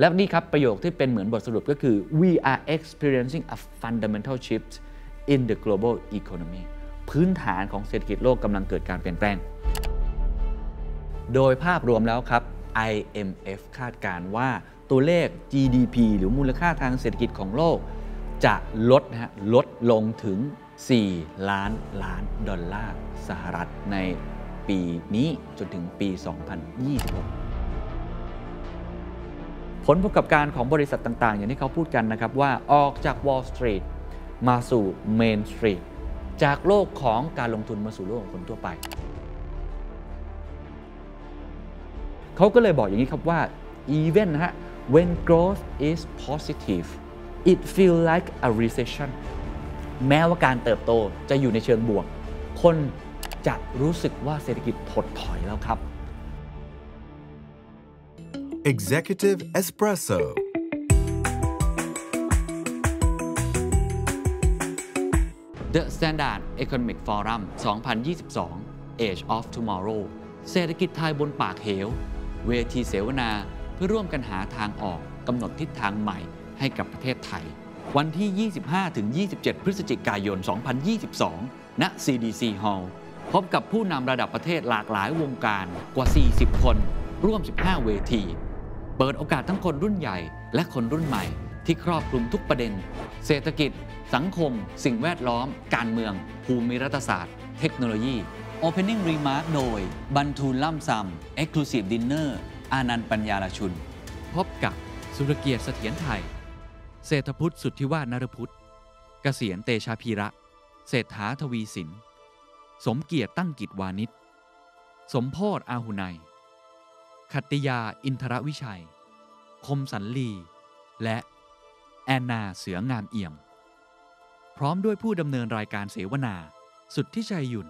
และนี่ครับประโยคที่เป็นเหมือนบทสรุปก็คือ we are experiencing a fundamental shift in the global economy พื้นฐานของเศรษฐกิจโลกกำลังเกิดการเปลี่ยนแปลง โดยภาพรวมแล้วครับ IMF คาดการว่าตัวเลข GDP หรือมูลค่าทางเศรษฐกิจของโลก จะลดนะฮะลดลงถึง 4 ล้านล้านดอลลาร์สหรัฐในปีนี้ จนถึงปี 2026ผลประกอบการของบริษัทต่างๆ อย่างที่เขาพูดกันนะครับว่าออกจาก Wall Street มาสู่ Main Street จากโลกของการลงทุนมาสู่โลกของคนทั่วไป เขาก็เลยบอกอย่างนี้ครับว่า even นะฮะ when growth is positive it feel like a recession แม้ว่าการเติบโตจะอยู่ในเชิงบวก คนจะรู้สึกว่าเศรษฐกิจถดถอยแล้วครับ Executive Espresso เดอะสแตนดาร์ดเอ o n o m i c Forum 2022 Age of Tomorrow เศรษฐกิจไทยบนปากเหวเวทีเสวนาเพื่อร่วมกันหาทางออกกำหนดทิศทางใหม่ ให้กับประเทศไทย วันที่ 25-27 พฤศจิกายน 2022 ณ CDC Hall พบกับผู้นำระดับประเทศหลากหลายวงการกว่า 40 คน ร่วม 15 เวทีเปิดโอกาสทั้งคนรุ่นใหญ่และคนรุ่นใหม่ ที่ครอบคลุมทุกประเด็น เศรษฐกิจ สังคม สิ่งแวดล้อม การเมือง ภูมิรัฐศาสตร์เทคโนโลยี Opening Remark โดยบันทูลล่ำซำ Exclusive Dinner อานันต์ปัญญาลชุน พบกับสุรเกียรติเสถียรไทย เศรษฐพุทธสุทธิวานรพุทธเกษียณเตชาพีระเศรษฐาทวีสิน สมเกียรติตั้งกิจวานิชสมพ่อาหุไนขัติยาอินทรวิชัย คมสันลี และแอนนาเสืองามเอี่ยม พร้อมด้วยผู้ดำเนินรายการเสวนา สุทธิชัยยุน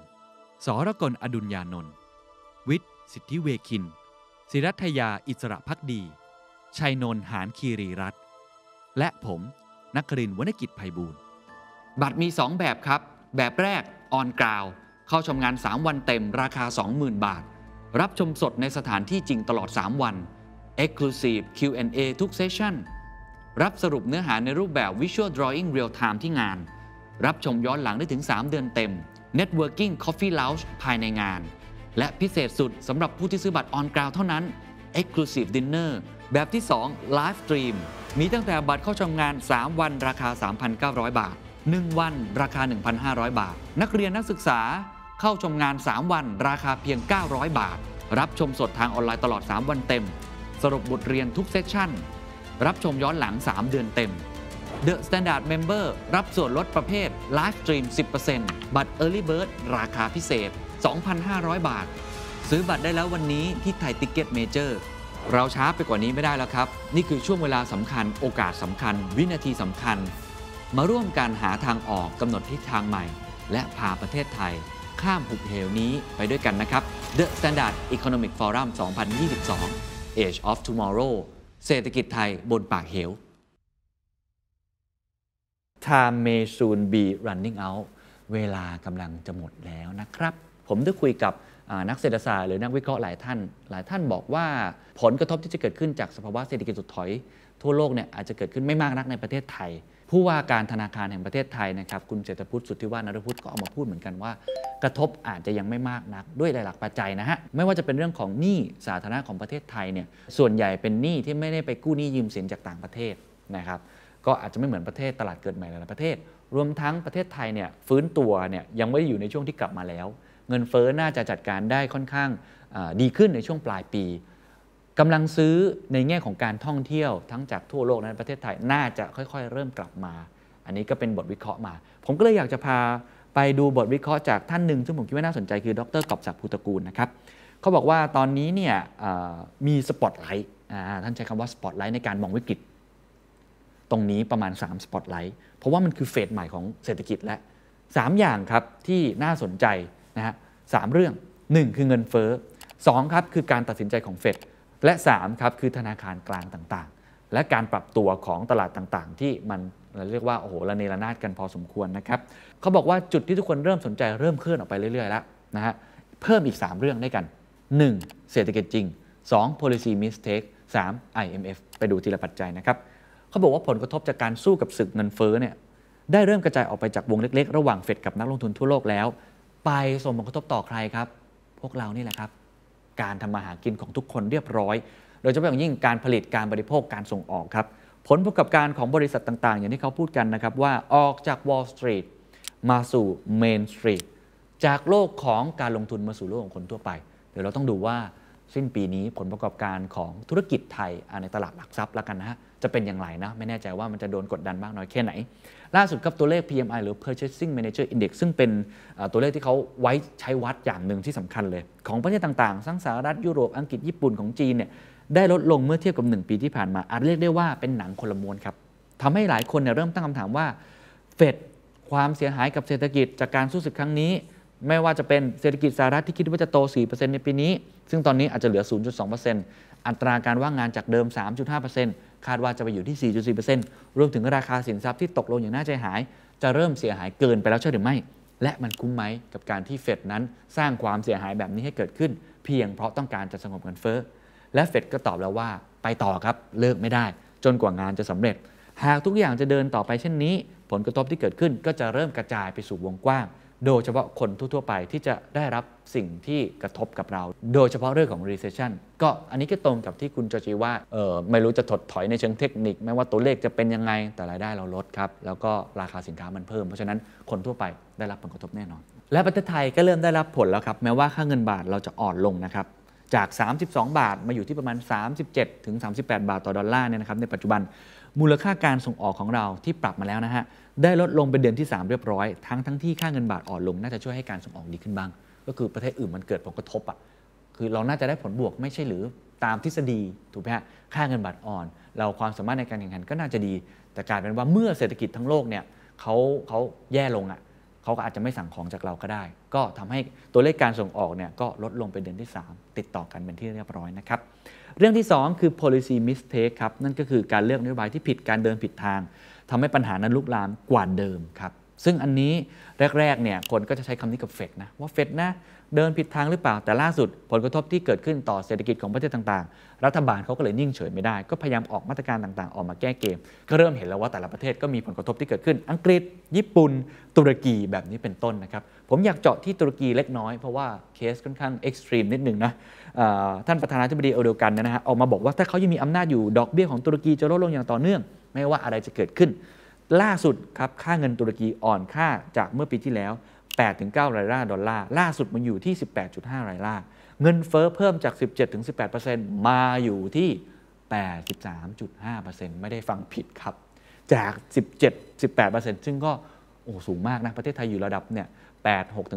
สรกลอดุญญานนท์วิทย์ สิทธิเวคิน ศิรัทยาอิสระพักดี ชัยนนท์หานคีรีรัตและผมนักรินวณกิจภัยบูรณ์บัตรมี 2 แบบครับ แบบแรก ออนกราวเข้าชมงาน 3 วันเต็มราคา 20,000 บาทรับชมสดในสถานที่จริงตลอด 3 วัน Exclusive Q&A ทุกเซสชั่น รับสรุปเนื้อหาในรูปแบบ Visual Drawing Real Time ที่งาน รับชมย้อนหลังได้ถึง 3 เดือนเต็ม Networking Coffee Lounge ภายในงาน และพิเศษสุดสำหรับผู้ที่ซื้อบัตรออนกราวเท่านั้น Exclusive Dinner แบบที่ 2 Live Stream มีตั้งแต่บัตรเข้าชมงาน 3 วันราคา 3,900 บาท 1 วันราคา 1,500 บาท นักเรียนนักศึกษาเข้าชมงาน 3 วัน ราคาเพียง 900 บาท รับชมสดทางออนไลน์ตลอด 3 วันเต็ม สรุปบทเรียนทุกเซสชั่น รับชมย้อนหลัง 3 เดือนเต็ม The Standard Member รับส่วนลดประเภทไลฟ์สตรีม10%บัตร Early Bird ราคาพิเศษ 2,500 บาท ซื้อบัตรได้แล้ววันนี้ที่ไทยติกเก็ตเมเจอร์เราช้าไปกว่านี้ไม่ได้แล้วครับ นี่คือช่วงเวลาสำคัญ โอกาสสำคัญวินาทีสำคัญ มาร่วมกันหาทางออกกำหนดทิศทางใหม่ และพาประเทศไทยข้ามหุบเหวนี้ไปด้วยกันนะครับ The Standard Economic Forum 2022 Age of Tomorrow เศรษฐกิจไทยบนปากเหว Time may soon be running out เวลากำลังจะหมดแล้วนะครับ ผมได้คุยกับนักเศรษฐศาสตร์หรือนักวิเคราะห์หลายท่าน หลายท่านบอกว่าผลกระทบที่จะเกิดขึ้นจากสภาวะเศรษฐกิจสุดถอย ทั่วโลกเนี่ยอาจจะเกิดขึ้นไม่มากนักในประเทศไทยผู้ว่าการธนาคารแห่งประเทศไทยนะครับคุณเศรษฐพุทธสุทธิวานรพุทธก็ออกมาพูดเหมือนกันว่า กระทบอาจจะยังไม่มากนักด้วยหลักปัจจัยนะฮะไม่ว่าจะเป็นเรื่องของหนี้สาธารณะของประเทศไทยเนี่ยส่วนใหญ่เป็นหนี้ที่ไม่ได้ไปกู้หนี้ยืมสินจากต่างประเทศนะครับก็อาจจะไม่เหมือนประเทศตลาดเกิดใหม่หลายประเทศ รวมทั้งประเทศไทยเนี่ยฟื้นตัวเนี่ยยังไม่ได้อยู่ในช่วงที่กลับมาแล้ว เงินเฟ้อน่าจะจัดการได้ค่อนข้างดีขึ้นในช่วงปลายปีกำลังซื้อในแง่ของการท่องเที่ยวทั้งจากทั่วโลกนั้นประเทศไทย น่าจะค่อยๆ เริ่มกลับมา อันนี้ก็เป็นบทวิเคราะห์มา ผมก็เลยอยากจะพาไปดูบทวิเคราะห์จากท่านหนึ่ง ซึ่งผมคิดว่าน่าสนใจคือ ดรกอบศักดิ์พุตกูลนะครับเขาบอกว่าตอนนี้เนี่ยมีสปอตไลท์ท่านใช้คำว่าสปอตไลท์ในการมองวิกฤต ตรงนี้ประมาณ3สปอตไลท์ เพราะว่ามันคือเฟสใหม่ของเศรษฐกิจและ3อย่างครับที่น่าสนใจนะฮะสเรื่อง 1 คือเงินเฟ้อ2ครับคือการตัดสินใจของเฟดและ3ครับคือธนาคารกลางต่างๆ และการปรับตัวของตลาดต่างๆ ที่มันเราเรียกว่า โอ้โหระเนระนาดกันพอสมควรนะครับเขาบอกว่าจุดที่ทุกคนเริ่มสนใจเริ่มเคลื่อนออกไปเรื่อย ๆ แล้วนะฮะเพิ่มอีก 3 เรื่องด้วยกัน 1. เศรษฐกิจจริง 2. policy mistake 3. IMF ไปดูทีละปัจจัยนะครับเขาบอกว่าผลกระทบจากการสู้กับศึกเงินเฟ้อเนี่ยได้เริ่มกระจายออกไปจากวงเล็กๆ ระหว่างเฟดกับนักลงทุนทั่วโลกแล้ว ไปส่งผลกระทบต่อใครครับ พวกเรานี่แหละครับการทำมาหากินของทุกคนเรียบร้อย โดยเฉพาะอย่างยิ่งการผลิตการบริโภคการส่งออกครับผลประกอบการของบริษัทต่างๆ อย่างที่เขาพูดกันนะครับว่าออกจาก Wall Street มาสู่ Main Street จากโลกของการลงทุนมาสู่โลกของคนทั่วไป เดี๋ยวเราต้องดูว่าสิ้นปีนี้ผลประกอบการของธุรกิจไทยในตลาดหลักทรัพย์แล้วกันนะฮะจะเป็นอย่างไรนะ ไม่แน่ใจว่ามันจะโดนกดดันมากน้อยแค่ไหนล่าสุดครับตัวเลข PMI หรือ Purchasing Manager Index ซึ่งเป็นตัวเลขที่เขาไว้ใช้วัดอย่างหนึ่งที่สำคัญเลย ของประเทศต่างๆสังสหรัฐยุโรปอังกฤษญี่ปุ่นของจีนเนี่ยได้ลดลงเมื่อเทียบกับ 1 ปีที่ผ่านมา อาจเรียกได้ว่าเป็นหนังคนละม้วนครับทำให้หลายคนเนี่ยเริ่มตั้งคำถามว่า เฟดความเสียหายกับเศรษฐกิจจากการสู้ศึกครั้งนี้ ไม่ว่าจะเป็นเศรษฐกิจสหรัฐที่คิดว่าจะโต 4%ในปีนี้ ซึ่งตอนนี้อาจจะเหลือ 0.2%อัตราการว่างงานจากเดิม 3.5%คาดว่าจะไปอยู่ที่ 4.4%รวมถึงราคาสินทรัพย์ที่ตกลงอย่างน่าใจหาย จะเริ่มเสียหายเกินไปแล้วใช่หรือไม่ และมันคุ้มไหมกับการที่เฟดนั้น สร้างความเสียหายแบบนี้ให้เกิดขึ้น เพียงเพราะต้องการจะสงบเงินเฟ้อ และเฟดก็ตอบแล้วว่าไปต่อครับเลิกไม่ได้ จนกว่างานจะสำเร็จ หากทุกอย่างจะเดินต่อไปเช่นนี้ ผลกระทบที่เกิดขึ้นก็จะเริ่มกระจายไปสู่วงกว้างโดยเฉพาะคนทั่วๆไปที่จะได้รับสิ่งที่กระทบกับเรา โดยเฉพาะเรื่องของ recession ก็อันนี้ก็ตรงกับที่คุณจอจีว่าเออไม่รู้จะถดถอยในเชิงเทคนิคไม่ว่าตัวเลขจะเป็นยังไง แต่รายได้เราลดครับแล้วก็ราคาสินค้ามันเพิ่ม เพราะฉะนั้นคนทั่วไปได้รับผลกระทบแน่นอน และประเทศไทยก็เริ่มได้รับผลแล้วครับแม้ว่าค่าเงินบาทเราจะอ่อนลงนะครับ จาก 32 บาทมาอยู่ที่ประมาณ 37 ถึง 38 บาท ต่อดอลลาร์เนี่ยนะครับ ในปัจจุบันมูลค่าการส่งออกของเราที่ปรับมาแล้วนะฮะได้ลดลงเป็นเดือนที่ 3 เรียบร้อยทั้งทั้งที่ค่าเงินบาทอ่อนลงน่าจะช่วยให้การส่งออกดีขึ้นบ้าง ก็คือประเทศอื่นมันเกิดผลกระทบอ่ะคือเราน่าจะได้ผลบวกไม่ใช่หรือตามทฤษฎีถูกไหมฮะค่าเงินบาทอ่อน เราความสามารถในการแข่งขันก็น่าจะดี แต่กลายเป็นว่าเมื่อเศรษฐกิจทั้งโลกเนี่ยเขาเขาแย่ลงอ่ะเขาก็อาจจะไม่สั่งของจากเราก็ได้ ก็ทำให้ตัวเลขการส่งออกเนี่ยก็ลดลงเป็นเดือนที่ 3 ติดต่อกันเป็นที่เรียบร้อยนะครับ เรื่องที่ 2 คือ policy mistake ครับนั่นก็คือการเลือกนโยบายที่ผิดการเดินผิดทางทำให้ปัญหานั้นลุกลามกว่าเดิมครับซึ่งอันนี้แรกๆเนี่ยคนก็จะใช้คำนี้กับเฟดนะว่าเฟดนะเดินผิดทางหรือเปล่าแต่ล่าสุดผลกระทบที่เกิดขึ้นต่อเศรษฐกิจของประเทศต่างๆ รัฐบาลเขาก็เลยนิ่งเฉยไม่ได้ก็พยายามออกมาตรการต่างๆ ออกมาแก้เกม ก็เริ่มเห็นแล้วว่าแต่ละประเทศก็มีผลกระทบที่เกิดขึ้น อังกฤษญี่ปุ่นตุรกีแบบนี้เป็นต้นนะครับผมอยากเจาะที่ตุรกีเล็กน้อยเพราะว่าเคสค่อนข้างเอ็กซ์ตรีมนิดหนึ่งนะท่านประธานาธิบดีเอโเดีกันนะฮะออกมาบอกว่าถ้าเขายังมีอำนาจอยู่ดอกเบี้ยของตุรกีจะลดลงอย่างต่อเนื่องไม่ว่าอะไรจะเกิดขึ้นล่าสุดครับค่าเงินตุรกีอ่อนค่าจากเมื่อปีที่แล้ว 8-9รายล่าดอลลาร์ ล่าสุดมันอยู่ที่ 18.5 รายล่าเงินเฟอ้อเพิ่มจาก 17-18%มาอยู่ที่ 83.5%ไม่ได้ฟังผิดครับ จาก 17-18%ซึ่งก็โอ้สูงมากนะ ประเทศไทยอยู่ระดับเนี่ย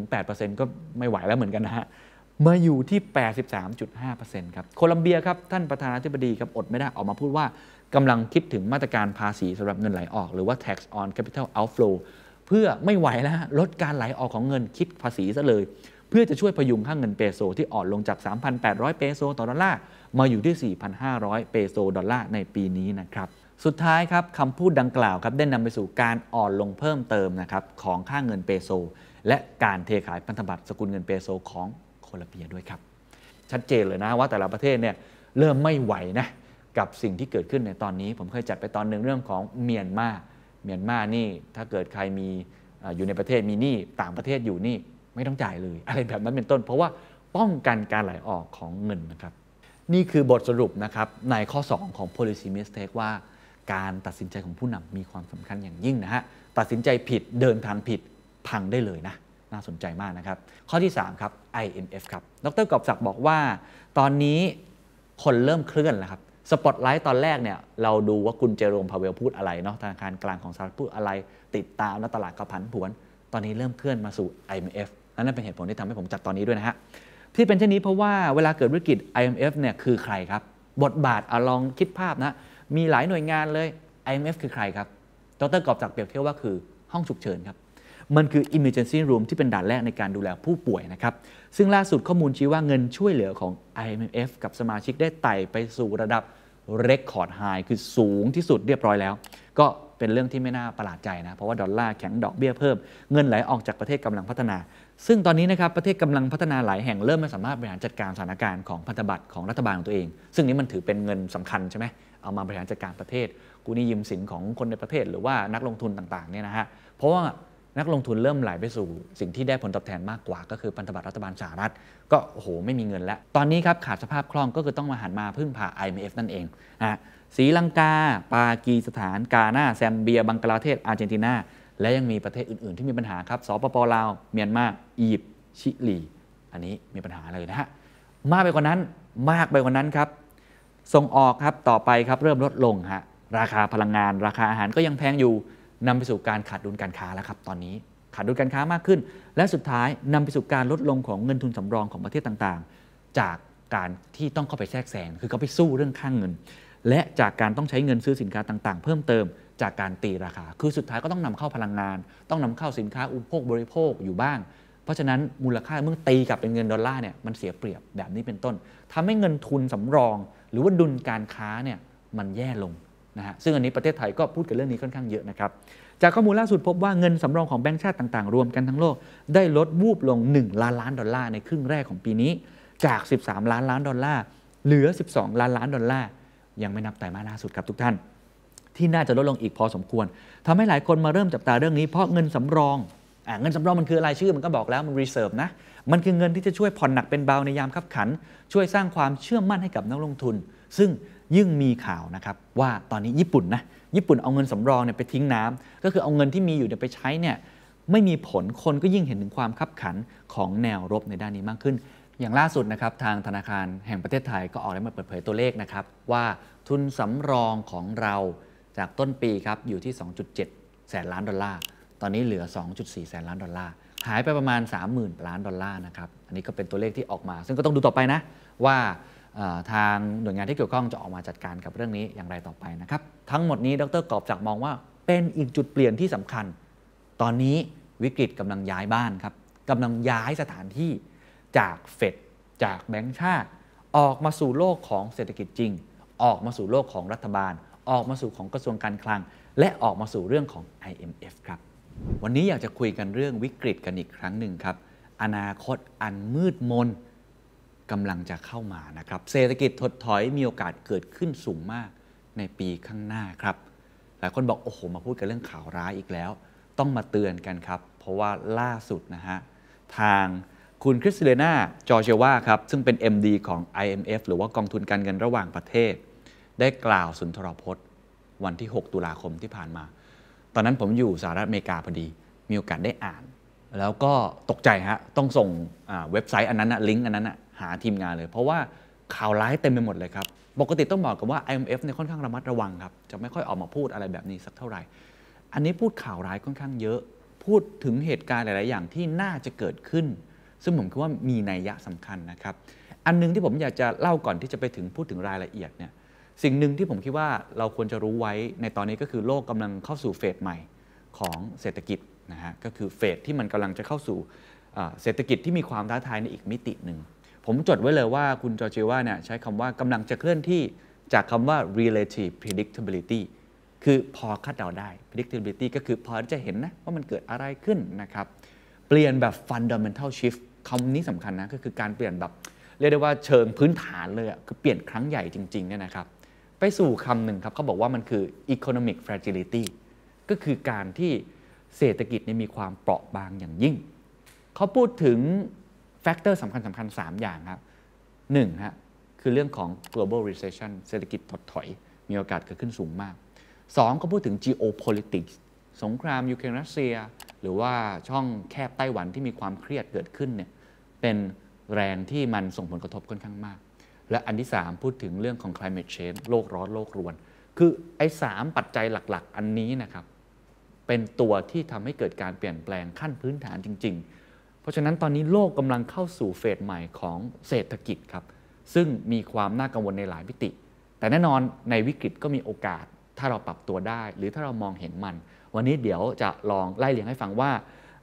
8-6-8%ก็ไม่ไหวแล้วเหมือนกันนะฮะมาอยู่ที่ 83.5%ครับโคลัมเบียครับท่านประธานาธิบดีครับอดไม่ได้ออกมาพูดว่ากำลังคิดถึงมาตรการภาษีสำหรับเงินไหลออกหรือว่า tax on capital outflow เพื่อไม่ไหวแล้วลดการไหลออกของเงินคิดภาษีซะเลย เพื่อจะช่วยพยุงค่างเงินเปโซที่อ่อนลงจาก 3,800 เปโซต่อดอลลาร์มาอยู่ที่ 4,500 เปโซดอลลาร์ในปีนี้นะครับสุดท้ายครับคำพูดดังกล่าวครับได้นำไปสู่การอ่อนลงเพิ่มเติมนะครับของค่างเงินเปโซและการเทขายพันธบัตรสกุลเงินเปโซของโคลอมเบียด้วยครับชัดเจนเลยนะว่าแต่ละประเทศเนี่ยเริ่มไม่ไหวนะกับสิ่งที่เกิดขึ้นในตอนนี้ผมเคยจัดไปตอนหนึ่งเรื่องของเมียนมา เมียนมานี่ ถ้าเกิดใครมีอยู่ในประเทศมีหนี้ต่างประเทศอยู่นี่ไม่ต้องจ่ายเลย อะไรแบบนั้นเป็นต้น เพราะว่าป้องกันการไหลออกของเงินนะครับ นี่คือบทสรุปนะครับในข้อ 2 ของ policy mistake ว่าการตัดสินใจของผู้นำมีความสำคัญอย่างยิ่งนะฮะตัดสินใจผิดเดินทางผิดพังได้เลยนะ น่าสนใจมากนะครับ ข้อที่ 3 ครับ IMF ครับดร กอบศักดิ์บอกว่า ตอนนี้คนเริ่มเคลื่อนแล้วครับสปอตไลท์ตอนแรกเนี่ยเราดูว่าคุณเจอโรมพาเวลพูดอะไรเนาะธนาคารกลางของสหรัฐพูดอะไร ติดตามและตลาดกระพันผวนตอนนี้เริ่มเคลื่อนมาสู่ IMF นั่นเป็นเหตุผลที่ทำให้ผมจัดตอนนี้ด้วยนะฮะที่เป็นเช่นนี้เพราะว่าเวลาเกิดวิกฤต IMF เนี่ยคือใครครับ บทบาทอลองคิดภาพนะมีหลายหน่วยงานเลย IMF คือใครครับดรกอบจากเปรียบเทียบว่าคือห้องฉุกเฉินครับมันคือ emergency room ที่เป็นด่านแรกในการดูแลผู้ป่วยนะครับ ซึ่งล่าสุดข้อมูลชี้ว่าเงินช่วยเหลือของ IMF กับสมาชิกได้ไต่ไปสู่ระดับ record high คือสูงที่สุดเรียบร้อยแล้ว ก็เป็นเรื่องที่ไม่น่าประหลาดใจนะ เพราะว่าดอลลาร์แข็งดอกเบี้ยเพิ่ม เงินไหลออกจากประเทศกำลังพัฒนา ซึ่งตอนนี้นะครับประเทศกำลังพัฒนาหลายแห่งเริ่มไม่สามารถบริหารจัดการสถานการณ์ของพันธบัตรของรัฐบาลของตัวเอง ซึ่งนี้มันถือเป็นเงินสำคัญใช่ไหมเอามาบริหารจัดการประเทศ กู้นี้ยืมสินของคนในประเทศ หรือว่านักลงทุนต่างๆเนี่ยนะฮะ เพราะว่านักลงทุนเริ่มไหลไปสู่ สิ่งที่ได้ผลตอบแทนมากกว่าก็คือพันธบัตรรัฐบาลสหรัฐ ก็โอ้โหไม่มีเงินแล้ว ตอนนี้ครับขาดสภาพคล่องก็คือต้องมาหันมาพึ่งพา IMF นั่นเองนะสีลังกา ปากีสถานกาหน้าแซมเบีย บังกลาเทศ อาร์เจนตินา และยังมีประเทศอื่น ๆ ที่มีปัญหาครับ สปปลาวเมียนมาอียิปต์ชิลีอันนี้มีปัญหาเลยนะฮะมากไปกว่านั้นมากไปกว่านั้นครับส่งออกครับต่อไปครับเริ่มลดลงฮะราคาพลังงาน ราคาอาหารก็ยังแพงอยู่นำไปสู่การขาดดุลการค้าแล้วครับตอนนี้ขาดดุลการค้ามากขึ้น และสุดท้ายนำไปสู่การลดลงของเงินทุนสำรองของประเทศต่างๆ จากการที่ต้องเข้าไปแทรกแซงคือเขาไปสู้เรื่องข้างเงิน และจากการต้องใช้เงินซื้อสินค้าต่างๆ เพิ่มเติมจากการตีราคา คือสุดท้ายก็ต้องนำเข้าพลังงาน ต้องนำเข้าสินค้าอุปโภคบริโภคอยู่บ้างเพราะฉะนั้นมูลค่าเมื่อตีกลับเป็นเงินดอลลาร์เนี่ยมันเสียเปรียบแบบนี้เป็นต้น ทำให้เงินทุนสำรอง หรือว่าดุลการค้าเนี่ยมันแย่ลงนะฮะซึ่งอันนี้ประเทศไทยก็พูดกันเรื่องนี้ค่อนข้างเยอะนะครับ จากข้อมูลล่าสุดพบว่าเงินสำรองของแบงก์ชาติต่างๆ รวมกันทั้งโลก ได้ลดวูบลง 1 ล้านล้านดอลลาร์ในครึ่งแรกของปีนี้จาก 13 ล้านล้านดอลลาร์เหลือ 12 ล้านล้านดอลลาร์ยังไม่นับไตรมาสล่าสุดครับทุกท่าน ที่น่าจะลดลงอีกพอสมควร ทำให้หลายคนมาเริ่มจับตาเรื่องนี้เพราะเงินสำรองอเงินสำรองมันคืออะไรชื่อมันก็บอกแล้วมันรีเซิร์ฟนะมันคือเงินที่จะช่วยผ่อนหนักเป็นเบาในยามขับขัน ช่วยสร้างความเชื่อมั่นให้กับนักลงทุน ซึ่งยิ่งมีข่าวนะครับว่าตอนนี้ญี่ปุ่นนะญี่ปุ่นเอาเงินสำรองเนี่ยไปทิ้งน้ำ ก็คือเอาเงินที่มีอยู่เนี่ยไปใช้เนี่ยไม่มีผลคนก็ยิ่งเห็นถึงความขับขันของแนวรบในด้านนี้มากขึ้น อย่างล่าสุดนะครับทางธนาคารแห่งประเทศไทย ก็ออกมาเปิดเผยตัวเลขนะครับว่าทุนสำรองของเราจากต้นปีครับอยู่ที่ 2.7 แสนล้านดอลลาร์ ตอนนี้เหลือ 2.4 แสนล้านดอลลาร์หายไปประมาณ 30,000 ล้านดอลลาร์นะครับอันนี้ก็เป็นตัวเลขที่ออกมา ซึ่งก็ต้องดูต่อไปนะว่าทางหน่วยงานที่เกี่ยวข้องจะออกมาจัดการกับเรื่องนี้อย่างไรต่อไปนะครับ ทั้งหมดนี้ดรกอบจักมองว่า เป็นอีกจุดเปลี่ยนที่สำคัญ ตอนนี้วิกฤตกำลังย้ายบ้านครับกำลังย้ายสถานที่จากเฟดจากแบงก์ชาติออกมาสู่โลกของเศรษฐกิจจริง ออกมาสู่โลกของรัฐบาล ออกมาสู่ของกระทรวงการคลัง และออกมาสู่เรื่องของ IMF ครับวันนี้อยากจะคุยกันเรื่องวิกฤตกันอีกครั้งหนึ่งครับ อนาคตอันมืดมนกำลังจะเข้ามานะครับ เศรษฐกิจถดถอยมีโอกาสเกิดขึ้นสูงมากในปีข้างหน้าครับ หลายคนบอกโอ้โหมาพูดกันเรื่องข่าวร้ายอีกแล้ว ต้องมาเตือนกันครับ เพราะว่าล่าสุดนะฮะ ทางคุณคริสเตนาจอเชวาครับ ซึ่งเป็น MD ของ IMF หรือว่ากองทุนการเงินระหว่างประเทศ ได้กล่าวสุนทรพจน์ วันที่ 6 ตุลาคมที่ผ่านมา ตอนนั้นผมอยู่สหรัฐอเมริกาพอดีมีโอกาสได้อ่าน แล้วก็ตกใจฮะต้องส่งเว็บไซต์อันนั้นนะลิงก์อันนั้นนะหาทีมงานเลยเพราะว่าข่าวร้ายเต็มไปหมดเลยครับ ปกติต้องบอกกันว่า IMF เนี่ยค่อนข้างระมัดระวังครับจะไม่ค่อยออกมาพูดอะไรแบบนี้สักเท่าไหร่ อันนี้พูดข่าวร้ายค่อนข้างเยอะ พูดถึงเหตุการณ์หลาย ๆ อย่างที่น่าจะเกิดขึ้นซึ่งผมคิดว่ามีนัยยะสำคัญนะครับอันนึงที่ผมอยากจะเล่าก่อนที่จะไปถึงพูดถึงรายละเอียดเนี่ยสิ่งหนึ่งที่ผมคิดว่าเราควรจะรู้ไว้ในตอนนี้ก็คือโลกกำลังเข้าสู่เฟสใหม่ของเศรษฐกิจนะฮะก็คือเฟสที่มันกำลังจะเข้าสู่เศรษฐกิจที่มีความท้าทายในอีกมิติหนึ่งผมจดไว้เลยว่าคุณจอจิว่าเนี่ยใช้คำว่ากำลังจะเคลื่อนที่จากคำว่า relative predictability คือพอคาดเดาได้ predictability ก็คือพอจะเห็นนะว่ามันเกิดอะไรขึ้นนะครับ เปลี่ยนแบบ fundamental shift คำนี้สำคัญนะก็คือการเปลี่ยนแบบ เรียกได้ว่าเชิงพื้นฐานเลยคือเปลี่ยนครั้งใหญ่จริงๆเนี่ยนะครับ ไปสู่คำหนึ่งครับเขาบอกว่ามันคือ economic fragility ก็คือการที่เศรษฐกิจมีความเปราะบางอย่างยิ่งเขาพูดถึงแฟกเตอร์สำคัญสำคัญ3อย่างครับหนึ่งฮะคือเรื่องของ global recession เศรษฐกิจถดถอย มีโอกาสเกิดขึ้นสูงมาก 2 ก็พูดถึง geopolitics สงครามยูเครนรัสเซีย หรือว่าช่องแคบไต้หวันที่มีความเครียดเกิดขึ้นเนี่ยเป็นแรงที่มันส่งผลกระทบค่อนข้างมาก และอันที่ 3 พูดถึงเรื่องของ climate change โลกร้อนโลกรวน คือไอ้สปัจจัยหลักๆ อันนี้นะครับเป็นตัวที่ทำให้เกิดการเปลี่ยนแปลงขั้นพื้นฐานจริง ๆราะฉะนั้นตอนนี้โลกกำลังเข้าสู่เฟสใหม่ของเศรษฐกิจครับ ซึ่งมีความน่ากังวลในหลายมิติ แต่แน่นอนในวิกฤตก็มีโอกาสถ้าเราปรับตัวได้หรือถ้าเรามองเห็นมัน วันนี้เดี๋ยวจะลองไล่เลียงให้ฟังว่า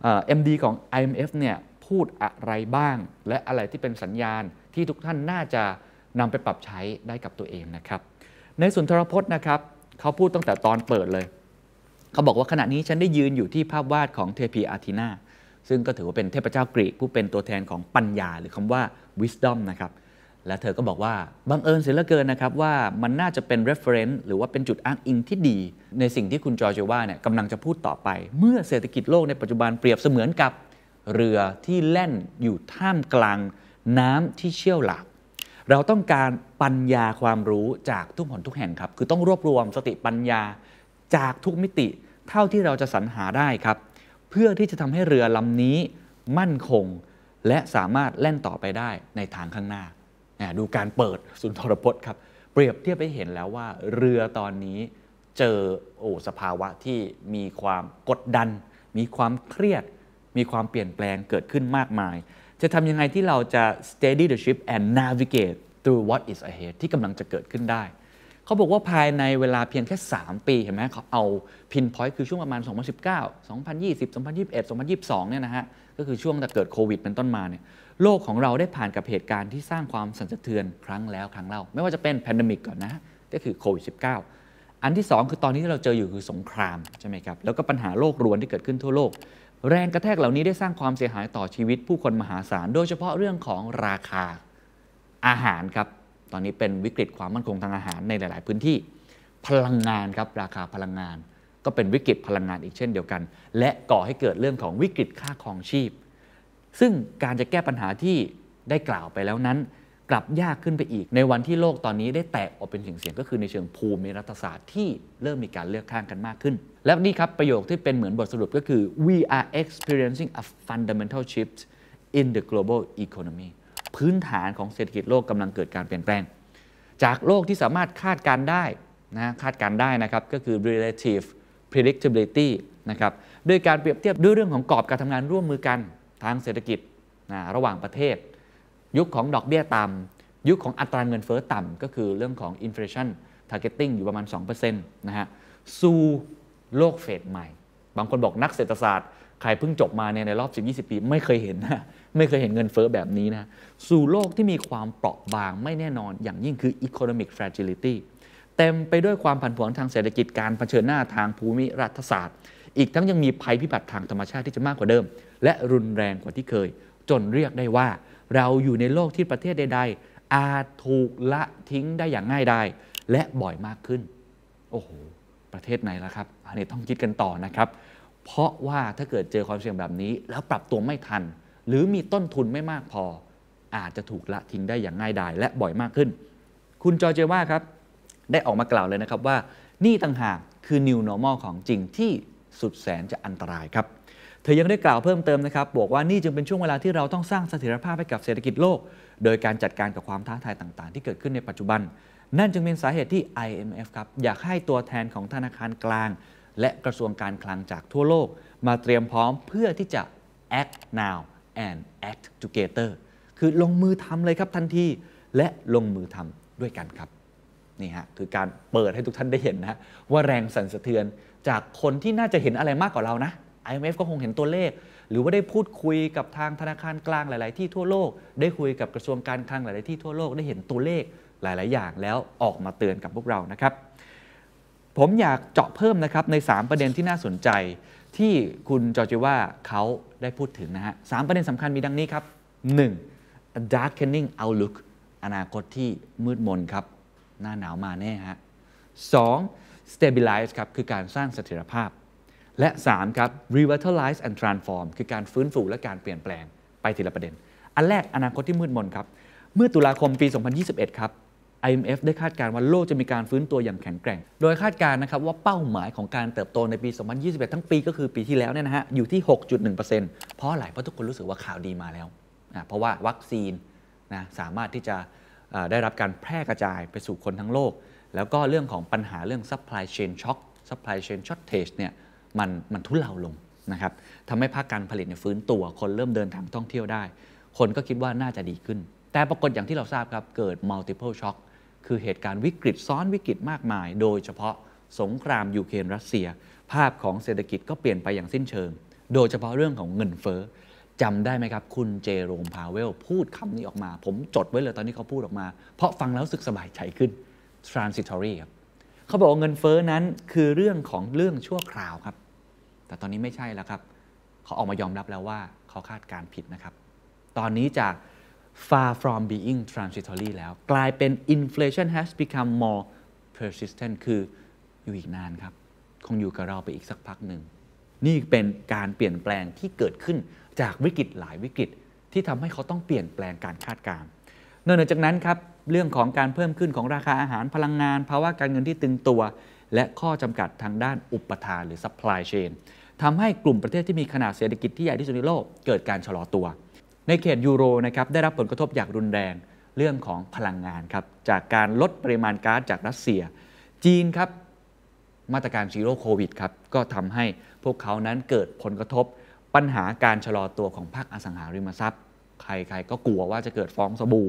เอ็มดีของ IMF เนี่ยพูดอะไรบ้าง และอะไรที่เป็นสัญญาณที่ทุกท่านน่าจะนำไปปรับใช้ได้กับตัวเองนะครับในสุนทรพจน์นะครับเขาพูดตั้งแต่ตอนเปิดเลยเขาบอกว่าขณะนี้ฉันได้ยืนอยู่ที่ภาพวาดของเทพีอาทินาซึ่งก็ถือว่าเป็นเทพเจ้ากรีกผู้เป็นตัวแทนของปัญญาหรือคำว่า wisdom นะครับ และเธอก็บอกว่าบังเอิญเสียเหลือเกินนะครับว่ามันน่าจะเป็น reference หรือว่าเป็นจุดอ้างอิงที่ดี ในสิ่งที่คุณจอร์จว่าเนี่ยกำลังจะพูดต่อไป เมื่อเศรษฐกิจโลกในปัจจุบันเปรียบเสมือนกับ เรือที่แล่นอยู่ท่ามกลาง น้ำที่เชี่ยวหลากเราต้องการปัญญาความรู้จากทุกหนทุกแห่งครับคือต้องรวบรวมสติปัญญาจากทุกมิติเท่าที่เราจะสรรหาได้ครับพื่อที่จะทำให้เรือลำนี้มั่นคง และสามารถแล่นต่อไปได้ในทางข้างหน้า ดูการเปิดสุนทรพจน์ครับ เปรียบเทียบไปเห็นแล้วว่า เรือตอนนี้เจอโอสภาวะที่มีความกดดัน มีความเครียด มีความเปลี่ยนแปลงเกิดขึ้นมากมาย จะทำยังไงที่เราจะ steady the ship and navigate through what is ahead ที่กำลังจะเกิดขึ้นได้เขาบอกว่าภายในเวลาเพียงแค่ 3 ปีเห็นไหมเขาเอาพินพอยต์คือช่วงประมาณ 2019 2020 2021 2022เนี่ยนะฮะก็คือช่วงแต่เกิดโควิดเป็นต้นมาเนี่ยโลกของเราได้ผ่านกับเหตุการณ์ที่สร้างความสั่นสะเทือนครั้งแล้วครั้งเล่าไม่ว่าจะเป็นแพนดมิกก่อนนะก็คือโควิด -19 อันที่ 2 คือตอนนี้ที่เราเจออยู่คือสงครามใช่ไหมครับ แล้วก็ปัญหาโลกรวนที่เกิดขึ้นทั่วโลก แรงกระแทกเหล่านี้ได้สร้างความเสียหายต่อชีวิตผู้คนมหาศาลโดยเฉพาะเรื่องของราคาอาหารครับตอนนี้เป็นวิกฤตความมั่นคงทางอาหารในหลาย ๆ พื้นที่ พลังงานครับ ราคาพลังงาน ก็เป็นวิกฤตพลังงานอีกเช่นเดียวกัน และก่อให้เกิดเรื่องของวิกฤตค่าครองชีพ ซึ่งการจะแก้ปัญหาที่ได้กล่าวไปแล้วนั้น กลับยากขึ้นไปอีก ในวันที่โลกตอนนี้ได้แตกออกเป็นเสียงงก็คือในเชิงภูมิรัฐศาสตร์ที่เริ่มมีการเลือกข้างกันมากขึ้น และนี่ครับประโยคที่เป็นเหมือนบทสรุปก็คือ we are experiencing a fundamental shift in the global economy พื้นฐานของเศรษฐกิจโลกกำลังเกิดการเปลี่ยนแปลง จากโลกที่สามารถคาดการได้นะคาดการได้นะครับก็คือ relative predictability นะครับด้วยการเปรียบเทียบด้วยเรื่องของกรอบการทำงานร่วมมือกันทางเศรษฐกิจนะระหว่างประเทศ ยุคของดอกเบี้ยต่ำยุคของอัตราเงินเฟอ้อต่ำก็คือเรื่องของ inflation targeting อยู่ประมาณ2%นะฮะสู่โลกเฟดใหม่บางคนบอกนักเศรษฐศาสตร์ใครเพิ่งจบมาเนี่ยในรอบ10-20ปีไม่เคยเห็นนะไม่เคยเห็นเงินเฟอ้อแบบนี้นะ สู่โลกที่มีความเปราะบางไม่แน่นอนอย่างยิ่งคือ economic fragility เต็มไปด้วยความผันผวนทางเศรษฐกิจการเผชิญหน้าทางภูมิรัฐศาสตร์ อีกทั้งยังมีภัยพิบัติทางธรรมชาติที่จะมากกว่าเดิม และรุนแรงกว่าที่เคย จนเรียกได้ว่า เราอยู่ในโลกที่ประเทศใดๆ อาจถูกละทิ้งได้อย่างง่ายดายและบ่อยมากขึ้นโอ้โหประเทศไหนล่ะครับ อันนี้ต้องคิดกันต่อนะครับ เพราะว่าถ้าเกิดเจอความเสี่ยงแบบนี้ แล้วปรับตัวไม่ทันหรือมีต้นทุนไม่มากพอ อาจจะถูกละทิ้งได้อย่างง่ายดายและบ่อยมากขึ้น คุณจอร์เจว่าครับ ได้ออกมากล่าวเลยนะครับว่า นี่ต่างหากคือ new normal ของจริงที่สุดแสนจะอันตรายครับ เธอยังได้กล่าวเพิ่มเติมนะครับบอกว่านี่จึงเป็นช่วงเวลาที่เราต้องสร้างเสถียรภาพให้กับเศรษฐกิจโลก โดยการจัดการกับความท้าทายต่างๆ ที่เกิดขึ้นในปัจจุบัน นั่นจึงเป็นสาเหตุที่ IMF ครับอยากให้ตัวแทนของธนาคารกลาง และกระทรวงการคลังจากทั่วโลก มาเตรียมพร้อมเพื่อที่จะ act now and act together คือลงมือทำเลยครับทันทีและลงมือทำด้วยกันครับนี่ฮะคือการเปิดให้ทุกท่านได้เห็นนะว่าแรงสั่นสะเทือนจากคนที่น่าจะเห็นอะไรมากกว่าเรานะ IMF ก็คงเห็นตัวเลข หรือว่าได้พูดคุยกับทางธนาคารกลางหลายๆที่ทั่วโลก ได้คุยกับกระทรวงการคลังหลายๆที่ทั่วโลกได้เห็นตัวเลขหลายๆอย่างแล้วออกมาเตือนกับพวกเรานะครับ ผมอยากเจาะเพิ่มนะครับใน 3 ประเด็นที่น่าสนใจที่คุณจอจิว่าเขาได้พูดถึงนะฮะสประเด็นสำคัญมีดังนี้ครับ 1. darkening outlook อนาคตที่มืดมนครับ หน้าหนาวมาแน่ฮะ 2. stabilize ครับ คือการสร้างเสถียรภาพ และ 3. ครับ revitalize and transform คือการฟื้นฟูและการเปลี่ยนแปลงไปทีละประเด็น อันแรกอนาคตที่มืดมนครับ เมื่อตุลาคมปี 2021 ครับ IMF ได้คาดการณ์ว่าโลกจะมีการฟื้นตัวอย่างแข็งแกร่ง โดยคาดการณ์นะครับว่าเป้าหมายของการเติบโตในปี 2021 ทั้งปี ก็คือปีที่แล้วเนี่ยนะฮะอยู่ที่ 6.1%เพราะอะไรเพราะทุกคนรู้สึกว่าข่าวดีมาแล้วนะเพราะว่าวัคซีนนะสามารถที่จะได้รับการแพร่กระจายไปสู่คนทั้งโลก แล้วก็เรื่องของปัญหาเรื่อง supply chain shock supply chain shortage เนี่ยมันมันทุเลาลงนะครับทำให้ภาคการผลิตเนี่ยฟื้นตัวคนเริ่มเดินทางท่องเที่ยวได้ คนก็คิดว่าน่าจะดีขึ้น แต่ปรากฏอย่างที่เราทราบครับเกิด multiple shock คือเหตุการณ์วิกฤตซ้อนวิกฤตมากมาย โดยเฉพาะสงครามยูเครนรัสเซีย ภาพของเศรษฐกิจก็เปลี่ยนไปอย่างสิ้นเชิง โดยเฉพาะเรื่องของเงินเฟ้อจำได้ไหมครับ คุณเจโรมพาเวล พูดคำนี้ออกมา ผมจดไว้เลย ตอนนี้เขาพูดออกมา เพราะฟังแล้วสึกสบายใจขึ้น transitory ครับ เขาบอกว่าเงินเฟ้อนั้นคือเรื่องของเรื่องชั่วคราวครับ แต่ตอนนี้ไม่ใช่แล้วครับ เขาออกมายอมรับแล้วว่าเขาคาดการผิดนะครับ ตอนนี้จาก far from being transitory แล้ว กลายเป็น inflation has become more persistent คืออยู่อีกนานครับ คงอยู่กับเราไปอีกสักพักหนึ่ง นี่เป็นการเปลี่ยนแปลงที่เกิดขึ้นจากวิกฤตหลายวิกฤต ที่ทำให้เขาต้องเปลี่ยนแปลงการคาดการณ์นอกจากนั้นครับ เรื่องของการเพิ่มขึ้นของราคาอาหารพลังงานภาวะการเงินที่ตึงตัว และข้อจำกัดทางด้านอุปทานหรือ supply chain ทำให้กลุ่มประเทศที่มีขนาดเศรษฐกิจที่ใหญ่ที่สุดในโลกเกิดการชะลอตัวในเขตยูโรนะครับได้รับผลกระทบอย่างรุนแรงเรื่องของพลังงานครับจากการลดปริมาณก๊าซจากรัสเซีย จีนครับมาตรการซีโร่โควิดครับก็ทำให้พวกเขานั้นเกิดผลกระทบ ปัญหาการชะลอตัวของภาคอสังหาริมทรัพย์ ใครๆ ก็กลัวว่าจะเกิดฟองสบู่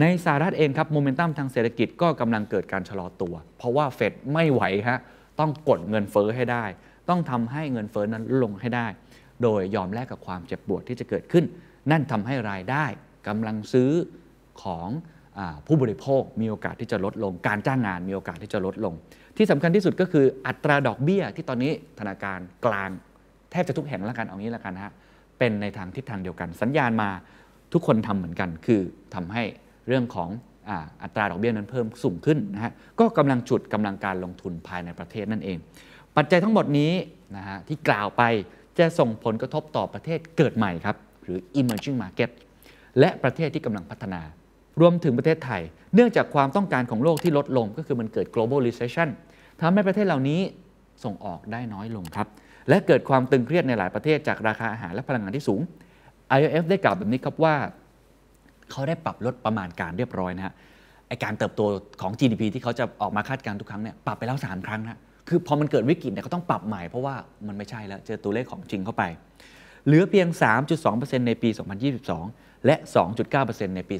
ในสหรัฐเองครับโมเมนตัมทางเศรษฐกิจก็กำลังเกิดการชะลอตัว เพราะว่าเฟดไม่ไหวฮะต้องกดเงินเฟอ้อให้ได้ ต้องทำให้เงินเฟอ้อนั้นลงให้ได้ โดยยอมแลกกับความเจ็บปวดที่จะเกิดขึ้นนั่นทำให้รายได้กำลังซื้อของผู้บริโภคมีโอกาสที่จะลดลง การจ้างงานมีโอกาสที่จะลดลง ที่สำคัญที่สุดก็คืออัตราดอกเบี้ยที่ตอนนี้ธนาคารกลางแทบจะทุกแห่งละกันเอางี้ละกันฮะ เป็นในทางทิศทางเดียวกัน สัญญาณมาทุกคนทำเหมือนกัน คือทำให้เรื่องของอัตราดอกเบี้ยนั้นเพิ่มสูงขึ้นนะฮะ ก็กำลังจุดกำลังการลงทุนภายในประเทศนั่นเอง ปัจจัยทั้งหมดนี้นะฮะที่กล่าวไปจะส่งผลกระทบต่อประเทศเกิดใหม่ครับหรือ emerging market และประเทศที่กำลังพัฒนา รวมถึงประเทศไทย เนื่องจากความต้องการของโลกที่ลดลงก็คือมันเกิด global i z a t i o n ทำให้ประเทศเหล่านี้ส่งออกได้น้อยลงครับ และเกิดความตึงเครียดในหลายประเทศจากราคาอาหารและพลังงานที่สูง i อ f ได้กล่าวแบบนี้ครับว่า เขาได้ปรับลดประมาณการเรียบร้อยนะฮะไอการเติบโตของ GDP ที่เขาจะออกมาคาดการณ์ทุกครั้งเนี่ยปรับไปแล้ว3ครั้งนะคือพอมันเกิดวิกฤตเนี่ยก็ต้องปรับใหม่เพราะว่ามันไม่ใช่แล้วเจอตัวเลขของจริงเข้าไปเหลือเพียง 3.2%ในปี 2022 และ 2.9%ในปี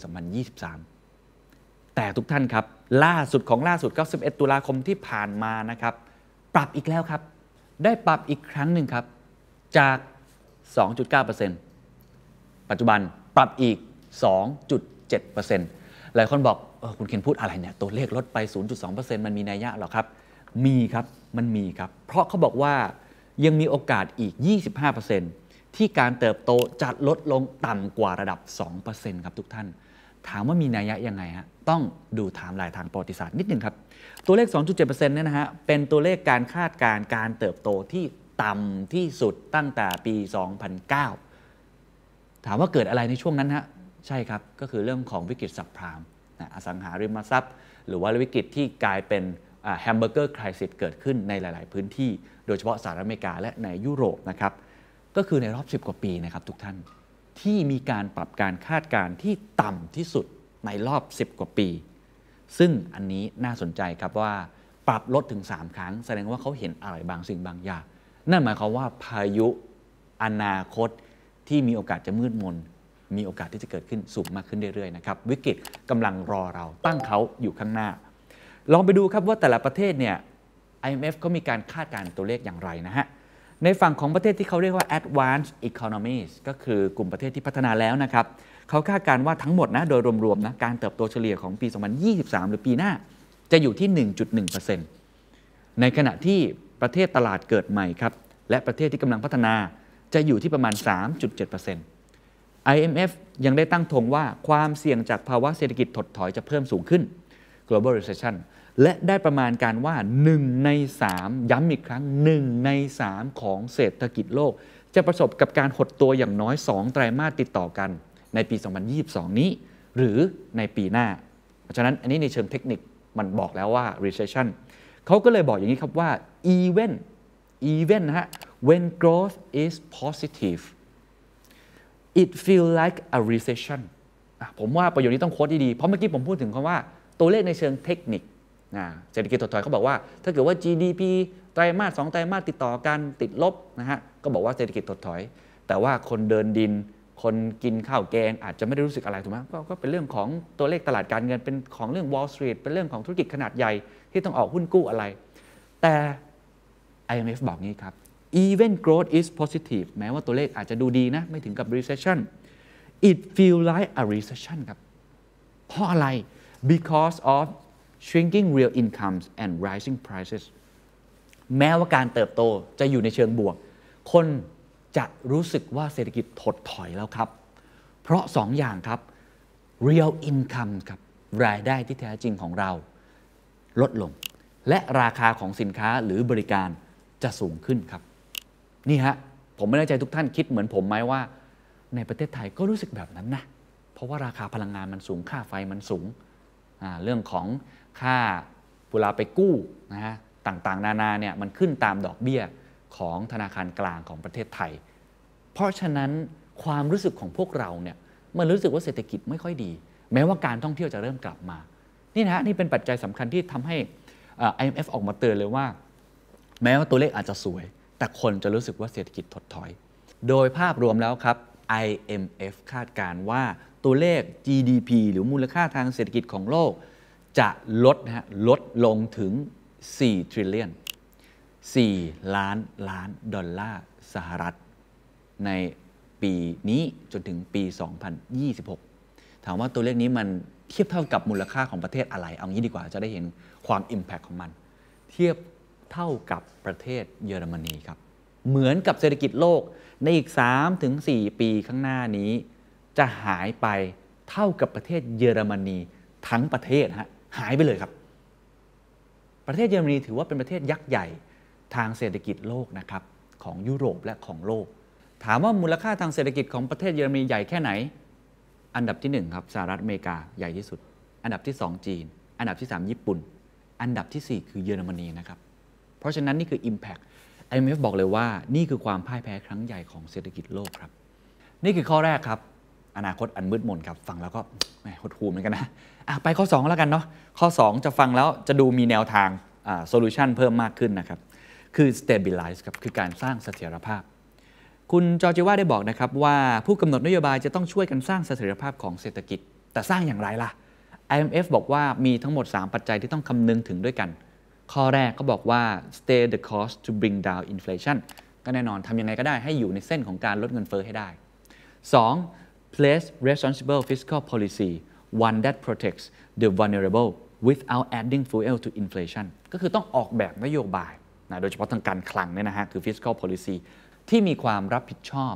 2023 แต่ทุกท่านครับ ล่าสุดของล่าสุดก็1ตุลาคมที่ผ่านมานะครับ ปรับอีกแล้วครับ ได้ปรับอีกครั้งหนึ่งครับ จาก 2.9%ปัจจุบันปรับอีก 2.7%หลายคนบอกออคุณเคนพูดอะไรเนี่ย ตัวเลขลดไป 0.2%มันมีนัยยะหรอครับ มีครับ มันมีครับ เพราะเขาบอกว่ายังมีโอกาสอีก 25%ที่การเติบโตจะลดลงต่ำกว่าระดับ 2%ครับทุกท่าน ถามว่ามีนัยยะยังไงฮะ ต้องดูไทม์ไลน์ทางประวัติศาสตร์นิดนึงครับ ตัวเลข 2.7%เนี่ยนะฮะ เป็นตัวเลขการคาดการการเติบโตที่ต่ำที่สุดตั้งแต่ปี 2009 ถามว่าเกิดอะไรในช่วงนั้นฮะ ใช่ครับ ก็คือเรื่องของวิกฤตสับพรามนะอสังหาริมทรัพย์ หรือว่าวิกฤตที่กลายเป็นแฮมเบอร์เกอร์คริสิสเกิดขึ้นในหลาย ๆ พื้นที่ โดยเฉพาะสหรัฐอเมริกาและในยุโรปนะครับก็คือในรอบ 10 กว่าปีนะครับทุกท่านที่มีการปรับการคาดการณ์ที่ต่ำที่สุดในรอบ 10 กว่าปี ซึ่งอันนี้น่าสนใจครับว่าปรับลดถึง 3 ครั้งแสดงว่าเขาเห็นอะไรบางสิ่งบางอย่าง นั่นหมายความว่าพายุอนาคตที่มีโอกาสจะมืดมน มีโอกาสที่จะเกิดขึ้นสูงมากขึ้นเรื่อยๆนะครับวิกฤตกำลังรอเราตั้งเขาอยู่ข้างหน้า ลองไปดูครับว่าแต่ละประเทศเนี่ย IMF เขามีการคาดการณ์ตัวเลขอย่างไรนะฮะในฝั่งของประเทศที่เขาเรียกว่า advanced economies ก็คือกลุ่มประเทศที่พัฒนาแล้วนะครับ เขาคาดการณ์ว่าทั้งหมดนะโดยรวมๆนะการเติบโตเฉลี่ยของปี 2023 หรือปีหน้า จะอยู่ที่ 1.1%ในขณะที่ประเทศตลาดเกิดใหม่ครับ และประเทศที่กำลังพัฒนาจะอยู่ที่ประมาณ 3.7% IMF ยังได้ตั้งทงว่าความเสี่ยงจากภาวะเศรษฐกิจถดถอย จะเพิ่มสูงขึ้น global recession และได้ประมาณการว่า 1 ใน 3 ย้ำอีกครั้ง 1 ใน 3 ของเศรษฐกิจโลกจะประสบกับการหดตัวอย่างน้อย2ไตรมาสติดต่อกันในปี 2022 นี้ หรือในปีหน้าเพราะฉะนั้น อันนี้ในเชิงเทคนิคมันบอกแล้วว่า recession เขาก็เลยบอกอย่างนี้ครับว่า even even นะฮะ when growth is positive it feel like a recession ผมว่าประโย์นี้ต้องโค้ดดีๆเพราะเมื่อกี้ผมพูดถึงคำว่าตัวเลขในเชิงเทคนิคนะเศรษฐกิจถดถอยเขาบอกว่า ถ้าเกิดว่า GDP ไตรมาสสองไตรมาสติดต่อกัน ติดลบนะฮะก็บอกว่าเศรษฐกิจถดถอย แต่ว่าคนเดินดิน คนกินข้าวแกง อาจจะไม่ได้รู้สึกอะไรถูกไหมก็เป็นเรื่องของตัวเลขตลาดการเงินเป็นของเรื่อง Wall Street เป็นเรื่องของธุรกิจขนาดใหญ่ที่ต้องออกหุ้นกู้อะไร แต่ IMF บอกงี้ครับ even growth is positive แม้ว่าตัวเลขอาจจะดูดีนะไม่ถึงกับ recession it feel like a recession ครับเพราะอะไร because of shrinking real incomes and rising prices แม้ว่าการเติบโตจะอยู่ในเชิงบวก คนจะรู้สึกว่าเศรษฐกิจถดถอยแล้วครับ เพราะสองอย่างครับ real income ครับรายได้ที่แท้จริงของเรา ลดลง และราคาของสินค้าหรือบริการจะสูงขึ้นครับ นี่ฮะผมไม่แน่ใจทุกท่านคิดเหมือนผมไหมว่าในประเทศไทยก็รู้สึกแบบนั้นนะ เพราะว่าราคาพลังงานมันสูงค่าไฟมันสูงเรื่องของค่าเวลาไปกู้นะฮะต่างๆนานาเนี่ยมันขึ้นตามดอกเบี้ยของธนาคารกลางของประเทศไทย เพราะฉะนั้นความรู้สึกของพวกเราเนี่ยมันรู้สึกว่าเศรษฐกิจไม่ค่อยดี แม้ว่าการท่องเที่ยวจะเริ่มกลับมา นี่นะนี่เป็นปัจจัยสำคัญที่ทำให้ IMF ออกมาเตือนเลยว่า แม้ว่าตัวเลขอาจจะสวย แต่คนจะรู้สึกว่าเศรษฐกิจถดถอยโดยภาพรวมแล้วครับ IMF คาดการณ์ว่าตัวเลข GDP หรือมูลค่าทางเศรษฐกิจของโลกจะลดนะฮะลดลงถึง4 t r i l l i o n 4ล้านล้าน ดอลลาร์สหรัฐ ในปีนี้ จนถึงปี 2026 ถามว่าตัวเลขนี้มัน เทียบเท่ากับมูลค่าของประเทศอะไรเอางี้ดีกว่าจะได้เห็นความ Impact ของมัน เทียบเท่ากับประเทศเยอรมนีครับเหมือนกับเศรษฐกิจโลกในอีก 3-4 ปีข้างหน้านี้จะหายไปเท่ากับประเทศเยอรมนีทั้งประเทศฮะหายไปเลยครับ ประเทศเยอรมนีถือว่าเป็นประเทศยักษ์ใหญ่ทางเศรษฐกิจโลกนะครับของยุโรปและของโลก ถามว่ามูลค่าทางเศรษฐกิจของประเทศเยอรมนีใหญ่แค่ไหน อันดับที่ 1 ครับสหรัฐอเมริกาใหญ่ที่สุด อันดับที่ 2 จีน อันดับที่ 3 ญี่ปุ่น อันดับที่ 4 คือเยอรมนีนะครับ เพราะฉะนั้นนี่คือ Impact IMF บอกเลยว่านี่คือความพ่ายแพ้ครั้งใหญ่ของเศรษฐกิจโลกครับ นี่คือข้อแรกครับอนาคตอันมืดมนครับฟังแล้วก็หดหูเหมือนกันนะะไปข้อ 2 แล้วกันเนาะข้อ 2 จะฟังแล้ว จะดูมีแนวทางโซลูชันเพิ่มมากขึ้นนะครับคือ stabilize ครับคือการสร้างเสถียรภาพ คุณจอจิว่าได้บอกนะครับว่าผู้กำหนดนโยบายจะต้องช่วยกันสร้างเสถียรภาพของเศรษฐกิจ แต่สร้างอย่างไรล่ะ IMF บอกว่ามีทั้งหมด 3 ปัจจัยที่ต้องคำนึงถึงด้วยกัน ข้อแรกก็บอกว่า stay the cost to bring down inflation ก็แน่นอนทำยังไงก็ได้ให้อยู่ในเส้นของการลดเงินเฟอ้อให้ได้ 2. place responsible fiscal policy one that protects the vulnerable without adding fuel to inflation ก็คือต้องออกแบบนโยบายนะ โดยเฉพาะทางการคลังเนี่ยนะฮะ คือ fiscal policy ที่มีความรับผิดชอบ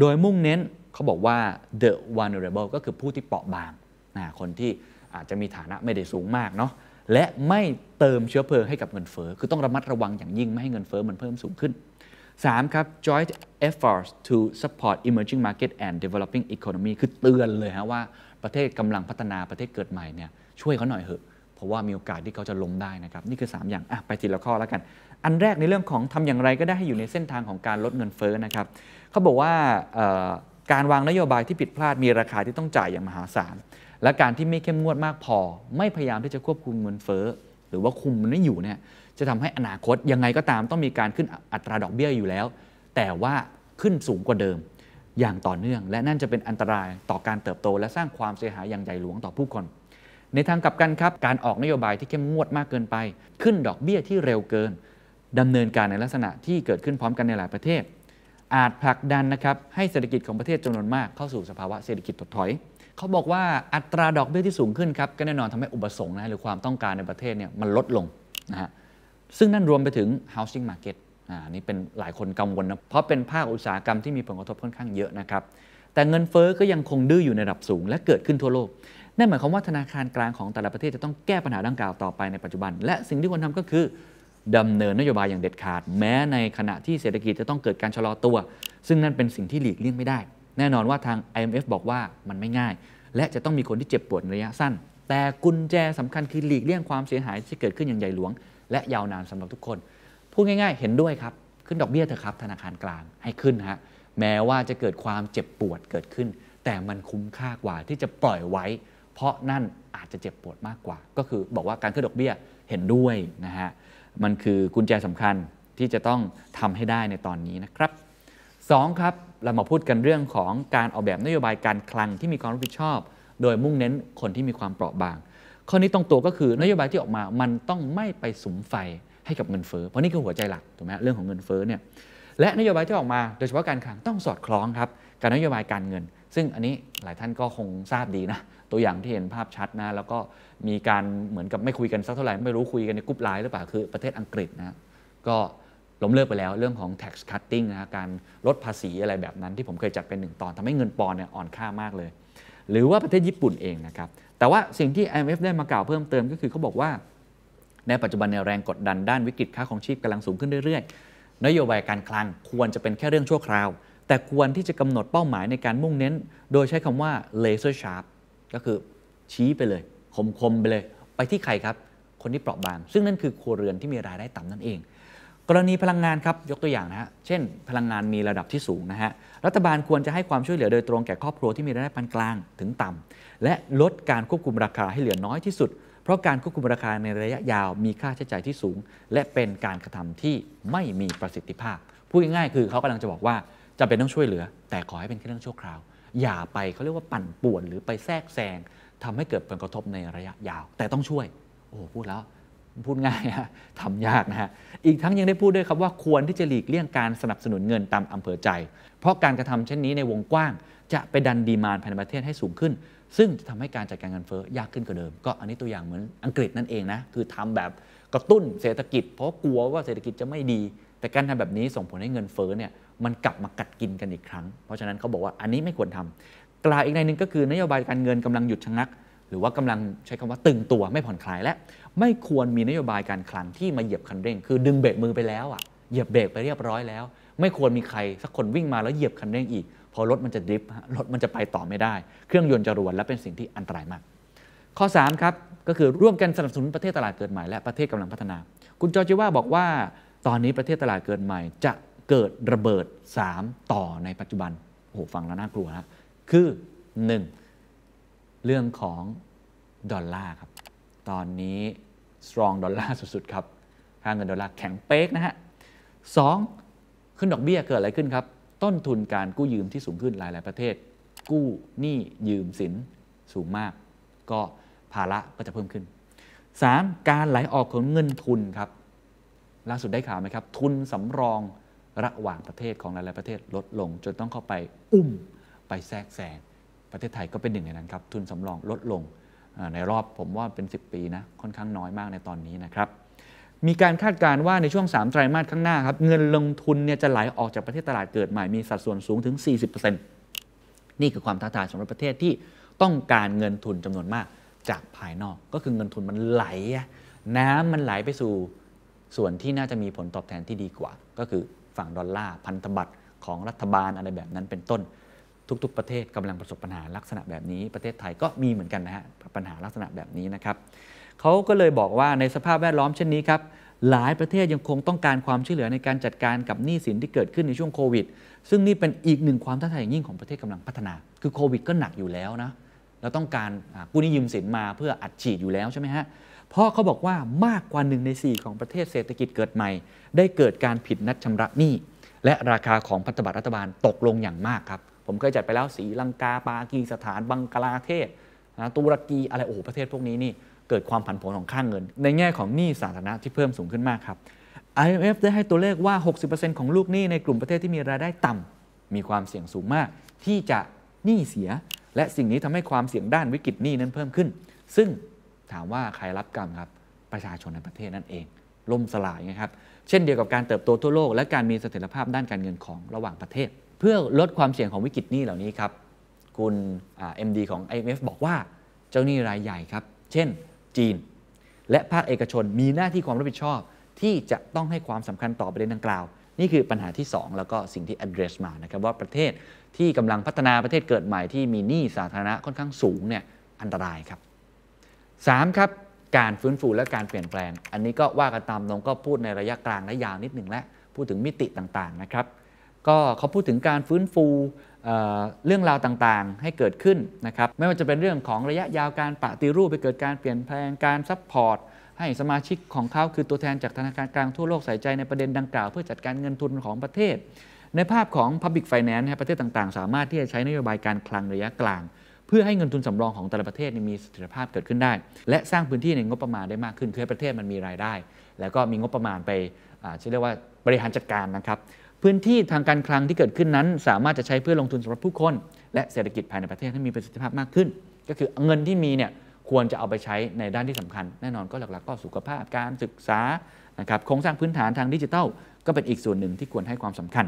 โดยมุ่งเน้นเขาบอกว่า the vulnerable ก็คือผู้ที่เปราะบาง นะ คนที่อาจจะมีฐานะไม่ได้สูงมากเนาะ และไม่เติมเชื้อเพลิงให้กับเงินเฟอ้อ คือต้องระมัดระวังอย่างยิ่ง ไม่ให้เงินเฟอ้อมันเพิ่มสูงขึ้น3ครับ joint efforts to support emerging market and developing economy คือเตือนเลยฮะว่าประเทศกำลังพัฒนาประเทศเกิดใหม่เนี่ยช่วยเขาหน่อยเถอะเพราะว่ามีโอกาสที่เขาจะล้มได้นะครับนี่คือ 3 อย่างอ่ะไปทีละข้อแล้วกัน อันแรกในเรื่องของทำอย่างไรก็ได้ให้อยู่ในเส้นทางของการลดเงินเฟ้อนะครับเขาบอกว่าการวางนโยบายที่ผิดพลาดมีราคาที่ต้องจ่ายอย่างมหาศาล และการที่ไม่เข้มงวดมากพอ ไม่พยายามที่จะควบคุมเงินเฟ้อหรือว่าคุมมันไม่อยู่เนี่ยจะทำให้อนาคต ยังไงก็ตามต้องมีการขึ้นอัตราดอกเบี้ยอยู่แล้ว แต่ว่าขึ้นสูงกว่าเดิม อย่างต่อเนื่อง และนั่นจะเป็นอันตรายต่อการเติบโตและสร้างความเสียหายอย่างใหญ่หลวงต่อผู้คน ในทางกลับกันครับ การออกนโยบายที่เข้มงวดมากเกินไป ขึ้นดอกเบี้ยที่เร็วเกิน ดำเนินการในลักษณะที่เกิดขึ้นพร้อมกันในหลายประเทศ อาจผลักดันนะครับ ให้เศรษฐกิจของประเทศจำนวนมากเข้าสู่สภาวะเศรษฐกิจถดถอยเขาบอกว่าอัตราดอกเบี้ยที่สูงขึ้นครับก็แน่นอนทำให้อุปสงค์นะหรือความต้องการในประเทศเนี่ยมันลดลงนะฮะซึ่งนั่นรวมไปถึง housing market อ่านี่เป็นหลายคนกังวลนะ เพราะเป็นภาคอุตสาหกรรมที่มีผลกระทบค่อนข้างเยอะนะครับ แต่เงินเฟอ้อก็ยังคงดื้ออยู่ในระดับสูงและเกิดขึ้นทั่วโลก นั่นหมายความว่าธนาคารกลางของแต่ละประเทศจะต้องแก้ปัญหาดังกล่าวต่อไปในปัจจุบัน และสิ่งที่ควรทาก็คือดำเนินนโยบายอย่างเด็ดขาด แม้ในขณะที่เศรษฐกิจจะต้องเกิดการชะลอตัว ซึ่งนั่นเป็นสิ่งที่หลีกเลี่ยงไม่ได้ แน่นอนว่าทาง IMF บอกว่ามันไม่ง่าย และจะต้องมีคนที่เจ็บปวดในระยะสั้น แต่กุญแจสำคัญคือหลีกเลี่ยงความเสียหายที่เกิดขึ้นอย่างใหญ่หลวงและยาวนานสำหรับทุกคน พูดง่ายๆ เห็นด้วยครับขึ้นดอกเบี้ยเถอะครับธนาคารกลางให้ขึ้นฮะแม้ว่าจะเกิดความเจ็บปวดเกิดขึ้น แต่มันคุ้มค่ากว่าที่จะปล่อยไว้ เพราะนั่นอาจจะเจ็บปวดมากกว่า ก็คือบอกว่าการขึ้นดอกเบี้ยเห็นด้วยนะฮะมันคือกุญแจสำคัญที่จะต้องทำให้ได้ในตอนนี้นะครับ2ครับ เรามาพูดกันเรื่องของการออกแบบนโยบายการคลังที่มีความรับผิดชอบ โดยมุ่งเน้นคนที่มีความเปราะบางข้อนี้ต้องตัวก็คือนโยบายที่ออกมา มันต้องไม่ไปสุมไฟให้กับเงินเฟ้อ เพราะนี่คือหัวใจหลัก ถูกไหมเรื่องของเงินเฟ้อเนี่ย และนโยบายที่ออกมา โดยเฉพาะการคลังต้องสอดคล้องครับกับนโยบายการเงิน ซึ่งอันนี้หลายท่านก็คงทราบดีนะ ตัวอย่างที่เห็นภาพชัดนะ แล้วก็มีการเหมือนกับไม่คุยกันสักเท่าไหร่ ไม่รู้คุยกันในกรุ๊ปไลน์หรือเปล่า คือประเทศอังกฤษนะ ก็ล้มเลิกไปแล้ว เรื่องของ tax cutting นะ การลดภาษีอะไรแบบนั้น ที่ผมเคยจัดเป็นหนึ่งตอนทำให้เงินปอนเนี่ยอ่อนค่ามากเลย หรือว่าประเทศญี่ปุ่นเองนะครับแต่ว่าสิ่งที่ IMF ได้มากล่าวเพิ่มเติมก็คือเขาบอกว่า ในปัจจุบันในแรงกดดันด้านวิกฤตค่าของชีพกำลังสูงขึ้นเรื่อยๆ นโยบายการคลังควรจะเป็นแค่เรื่องชั่วคราว แต่ควรที่จะกำหนดเป้าหมายในการมุ่งเน้นโดยใช้คำว่า laser sharp ก็คือชี้ไปเลยคมๆ ไปเลย ไปที่ใครครับ คนที่เปราะบาง ซึ่งนั่นคือครัวเรือนที่มีรายได้ต่ำนั่นเอง กรณีพลังงานครับยกตัวอย่างนะฮะเช่น พลังงานมีระดับที่สูงนะฮะรัฐบาลควรจะให้ความช่วยเหลือ โดยตรงแก่ครอบครัวที่มีรายได้ปานกลางถึงต่ำและลดการควบคุมราคาให้เหลือน้อยที่สุด เพราะการควบคุมราคาในระยะยาว มีค่าใช้จ่ายที่สูง และเป็นการกระทำที่ไม่มีประสิทธิภาพพูดง่ายๆคือเขากำลังจะบอกว่าจำเป็นต้องช่วยเหลือ แต่ขอให้เป็นแค่เรื่องชั่วคราวอย่าไปเขาเรียกว่าปั่นป่วนหรือไปแทรกแซงทำให้เกิดผลกระทบในระยะยาวแต่ต้องช่วย โอ้พูดแล้วพูดง่ายทํทำยากนะฮะอีกทั้งยังได้พูดด้วยครับว่าควรที่จะหลีกเลี่ยงการสนับสนุนเงินตามอำเภอใจราะการกระทำเช่นนี้ในวงกว้าง จะไปดันดีมานภายในประเทศให้สูงขึ้น ซึ่งจะทำให้การจัดการเงินเฟ้อยากขึ้นกว่าเดิม ก็อันนี้ตัวอย่างเหมือนอังกฤษนั่นเองนะคือทำแบบกระตุ้นเศรษฐกิจ เพราะกลัวว่าเศรษฐกิจจะไม่ดี แต่การทำแบบนี้ส่งผลให้เงินเฟ้อเนี่ยมันกลับมากัดกินกันอีกครั้งเพราะฉะนั้นเขาบอกว่าอันนี้ไม่ควรทำ กล่าวอีกในหนึ่งก็คือนโยบายการเงินกำลังหยุดชะงัก หรือว่ากำลังใช้คำว่าตึงตัวไม่ผ่อนคลายและไม่ควรมีนโยบายการคลังที่มาเหยียบคันเร่ง คือดึงเบรกมือไปแล้วอ่ะเหยียบเบรกไปเรียบร้อยแล้วไม่ควรมีใคร สักคนวิ่งมาแล้วเหยียบคันเร่งอีก พอรถมันจะดริฟต์รถมันจะไปต่อไม่ได้ เครื่องยนต์จะรวนและเป็นสิ่งที่อันตรายมาก ข้อ 3 ครับ ก็คือร่วมกันสนับสนุนประเทศตลาดเกิดใหม่และประเทศกำลังพัฒนา คุณจอจิว่าบอกว่าตอนนี้ประเทศตลาดเกิดใหม่จะเกิดระเบิด 3 ต่อในปัจจุบันโอ้โหฟังแล้วน่ากลัวนะคือ 1. เรื่องของดอลลาร์ครับตอนนี้สตรองดอลลาร์สุดๆครับค่าเงินดอลลาร์แข็งเป๊กนะฮะสองขึ้นดอกเบี้ยเกิดอะไรขึ้นครับ ต้นทุนการกู้ยืมที่สูงขึ้นหลาย ๆประเทศ กู้ หนี้ยืมสิน สูงมาก ก็ภาระก็จะเพิ่มขึ้น 3. การไหลออกของเงินทุนครับล่าสุดได้ข่าวไหมครับ ทุนสำรองระหว่างประเทศของหลายๆประเทศลดลงจนต้องเข้าไปอุ้มไปแทรกแซงประเทศไทยก็เป็นหนึ่งในนั้นครับ ทุนสำรองลดลงในรอบผมว่าเป็น 10 ปีนะค่อนข้างน้อยมากในตอนนี้นะครับมีการคาดการณ์ว่าในช่วง3ไตรมาสข้างหน้าครับ เงินลงทุนเนี่ยจะไหลออกจากประเทศตลาดเกิดใหม่มีสัดส่วนสูงถึง 40%นี่คือความท้าทายสำหรับประเทศที่ต้องการเงินทุนจำนวนมากจากภายนอกก็คือเงินทุนมันไหล น้ำมันไหลไปสู่ส่วนที่น่าจะมีผลตอบแทนที่ดีกว่า ก็คือฝั่งดอลลาร์พันธบัตรของรัฐบาลอะไรแบบนั้น เป็นต้น ทุกๆประเทศกำลังประสบปัญหาลักษณะแบบนี้ ประเทศไทยก็มีเหมือนกันนะฮะปัญหาลักษณะแบบนี้นะครับเขาก็เลยบอกว่าในสภาพแวดล้อมเช่นนี้ครับหลายประเทศยังคงต้องการความช่วยเหลือในการจัดการกับหนี้สินที่เกิดขึ้นในช่วงโควิดซึ่งนี่เป็นอีกหนึ่งความท้าทายอย่างยิ่งของประเทศกำลังพัฒนา คือโควิดก็หนักอยู่แล้วนะเราต้องการกู้หนี้ยืมสินมาเพื่ออัดฉีดอยู่แล้วใช่ไหมฮะเพราะเขาบอกว่ามากกว่าหนึ่งใน 4 ของประเทศเศรษฐกิจเกิดใหม่ ได้เกิดการผิดนัดชำระหนี้และราคาของพัฒบัตรรัฐบาลตกลงอย่างมากครับผมเคยจัดไปแล้วสีลังกาปากีสถานบังกลาเทศตุรกีอะไรโอ้โหประเทศพวกนี้นี่เกิดความผันผวนของค่างเงินในแง่ของหนี้สาธารณะที่เพิ่มสูงขึ้นมากครับ IMF ได้ให้ตัวเลขว่า 60%ของลูกหนี้ในกลุ่มประเทศที่มีรายได้ต่ำ มีความเสี่ยงสูงมาก ที่จะหนี้เสีย และสิ่งนี้ทำให้ความเสี่ยงด้านวิกฤตหนี้นั้นเพิ่มขึ้น ซึ่งถามว่าใครรับกรรมครับประชาชนในประเทศนั่นเองล่มสลายนะครับ เช่นเดียวกับการเติบโตทั่วโลกและการมีเสถียรภาพด้านการเงินของระหว่างประเทศ เพื่อลดความเสี่ยงของวิกฤตหนี้เหล่านี้ครับคุณเอ็มดีของ IMF บอกว่าเจ้าหนี้รายใหญ่ครับ เช่นจีนและภาคเอกชนมีหน้าที่ความรับผิดชอบ ที่จะต้องให้ความสำคัญต่อประเด็นดังกล่าว นี่คือปัญหาที่ 2 แล้วก็สิ่งที่ address มา นะครับว่าประเทศที่กำลังพัฒนาประเทศเกิดใหม่ ที่มีหนี้สาธารณะค่อนข้างสูงเนี่ยอันตรายครับ 3. ครับการฟื้นฟูและการเปลี่ยนแปลง อันนี้ก็ว่ากันตามตรงก็พูดในระยะกลางและยาวนิดหนึ่งและพูดถึงมิติต่างๆนะครับก็เขาพูดถึงการฟื้นฟูเรื่องราวต่างๆให้เกิดขึ้นนะครับไม่ว่าจะเป็นเรื่องของระยะยาวการปฏิรูปไปเกิดการเปลี่ยนแปลงการซัพพอร์ตให้สมาชิกของเขาคือตัวแทนจากธนาคารกลางทั่วโลกใส่ใจในประเด็นดังกล่าว เพื่อจัดการเงินทุนของประเทศ ในภาพของ Public Finance ประเทศต่างๆ สามารถที่จะใช้นโยบายการคลังระยะกลาง เพื่อให้เงินทุนสำรองของแต่ละประเทศมีเสถียรภาพเกิดขึ้นได้ และสร้างพื้นที่ในงบประมาณได้มากขึ้นเพื่อให้ประเทศมันมีรายได้แล้วก็มีงบประมาณไปจะเรียกว่าบริหารจัดการนะครับพื้นที่ทางการคลังที่เกิดขึ้นนั้น สามารถจะใช้เพื่อลงทุนสำหรับผู้คน และเศรษฐกิจภายในประเทศให้มีประสิทธิภาพมากขึ้น ก็คือเงินที่มีเนี่ยควรจะเอาไปใช้ในด้านที่สำคัญ แน่นอนก็หลักๆ ก็สุขภาพการศึกษานะครับโครงสร้างพื้นฐานทางดิจิทัลก็เป็นอีกส่วนหนึ่งที่ควรให้ความสำคัญ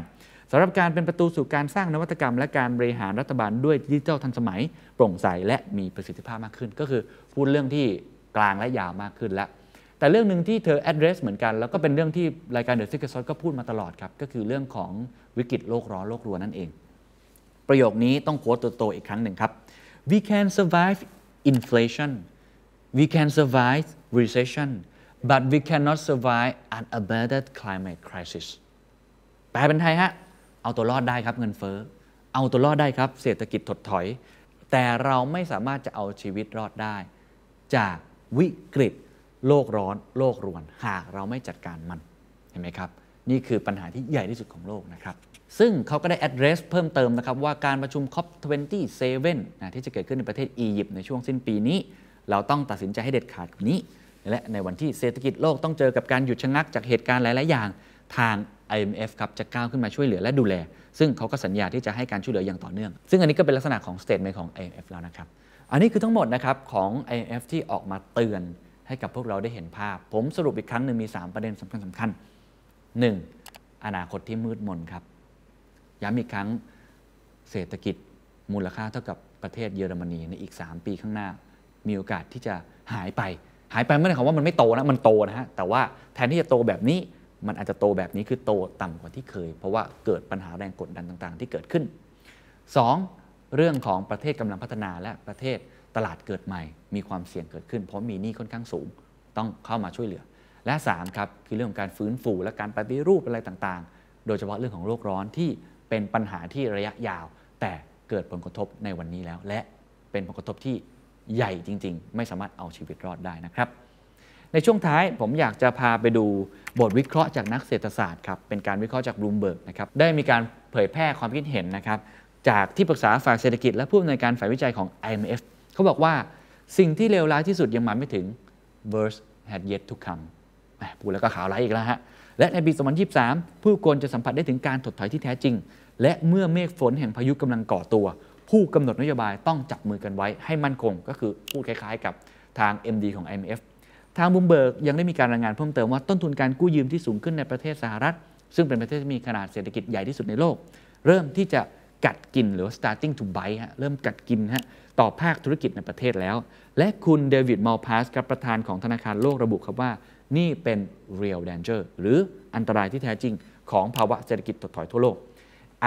สำหรับการเป็นประตูสู่การสร้างนวัตกรรมและการบริหารรัฐบาลด้วยดิจิทัลทันสมัยโปร่งใสและมีประสิทธิภาพมากขึ้น ก็คือพูดเรื่องที่กลางและยาวมากขึ้นและแต่เรื่องหนึ่งที่เธอ address เหมือนกัน แล้วก็เป็นเรื่องที่รายการ The Secret Sauce ก็พูดมาตลอดครับ ก็คือเรื่องของวิกฤตโลกร้อนโลกรัวนั่นเอง ประโยคนี้ต้องโค้ดตัวโตอีกครั้งหนึ่งครับ we can survive inflation we can survive recession but we cannot survive an abated climate crisis แปลเป็นไทยฮะ เอาตัวรอดได้ครับเงินเฟ้อ เอาตัวรอดได้ครับเศรษฐกิจถดถอย แต่เราไม่สามารถจะเอาชีวิตรอดได้ จากวิกฤตโลกร้อน โลกรวน หากเราไม่จัดการมัน เห็นไหมครับ นี่คือปัญหาที่ใหญ่ที่สุดของโลกนะครับ ซึ่งเขาก็ได้ address เพิ่มเติมนะครับว่าการประชุม COP27 นะที่จะเกิดขึ้นในประเทศอียิปต์ในช่วงสิ้นปีนี้ เราต้องตัดสินใจให้เด็ดขาดกว่านี้ และในวันที่เศรษฐกิจโลกต้องเจอกับการหยุดชะงักจากเหตุการณ์หลาย ๆ อย่างทาง IMF ครับจะก้าวขึ้นมาช่วยเหลือและดูแล ซึ่งเขาก็สัญญาที่จะให้การช่วยเหลืออย่างต่อเนื่อง ซึ่งอันนี้ก็เป็นลักษณะของ statement ของ IMF แล้วนะครับ อันนี้คือทั้งหมดนะครับของ IMF ที่ออกมาเตือนให้กับพวกเราได้เห็นภาพ ผมสรุปอีกครั้งหนึ่งมี 3 ประเด็นสำคัญสำคัญ 1. อนาคตที่มืดมนครับย้ำอีกครั้งเศรษฐกิจมูลค่าเท่ากับประเทศเยอรมนีในอีก 3 ปีข้างหน้า มีโอกาสที่จะหายไป หายไปไม่ได้คำว่ามันไม่โตนะ มันโตนะฮะ แต่ว่าแทนที่จะโตแบบนี้มันอาจจะโตแบบนี้คือโตต่ำกว่าที่เคย เพราะว่าเกิดปัญหาแรงกดดันต่าง ๆ ที่เกิดขึ้น 2. เรื่องของประเทศกำลังพัฒนาและประเทศตลาดเกิดใหม่มีความเสี่ยงเกิดขึ้น เพราะมีหนี้ค่อนข้างสูง ต้องเข้ามาช่วยเหลือ และ3ครับคือเรื่องของการฟื้นฟูและการปฏิรูปอะไรต่างๆ โดยเฉพาะเรื่องของโลกร้อนที่เป็นปัญหาที่ระยะยาว แต่เกิดผลกระทบในวันนี้แล้ว และเป็นผลกระทบที่ใหญ่จริงๆ ไม่สามารถเอาชีวิตรอดได้นะครับในช่วงท้ายผมอยากจะพาไปดูบทวิเคราะห์จากนักเศรษฐศาสตร์ครับเป็นการวิเคราะห์จากบลูมเบิร์กนะครับได้มีการเผยแพร่ความคิดเห็นนะครับจากที่ปรึกษาฝ่ายเศรษฐกิจและผู้อำนวยการฝ่ายวิจัยของ IMF เขาบอกว่า สิ่งที่เลวร้ายที่สุดยังมาไม่ถึง v e r s e had yet to come พูดแล้วก็ข่าวร้ายอีกแล้วฮะและในปี2023 ผู้คนจะสัมผัสได้ถึงการถดถอยที่แท้จริง และเมื่อเมฆฝนแห่งพายุกำลังก่อตัว ผู้กำหนดนโยบายต้องจับมือกันไว้ให้มั่นคงก็คือพูดคล้ายๆกับทาง MD ของ IMF ทางบูมเบิร์กยังได้มีการรายงานเพิ่มเติมว่าต้นทุนการกู้ยืมที่สูงขึ้นในประเทศสหรัฐ ซึ่งเป็นประเทศที่มีขนาดเศรษฐกิจใหญ่ที่สุดในโลก เริ่มที่จะกัดกินหรือ starting to bite ฮะเริ่มกัดกินฮะต่อภาคธุรกิจในประเทศแล้ว และคุณเดวิด มอลพาสครับประธานของธนาคารโลกระบุครับว่า นี่เป็น real danger หรืออันตรายที่แท้จริงของภาวะเศรษฐกิจถดถอยทั่วโลก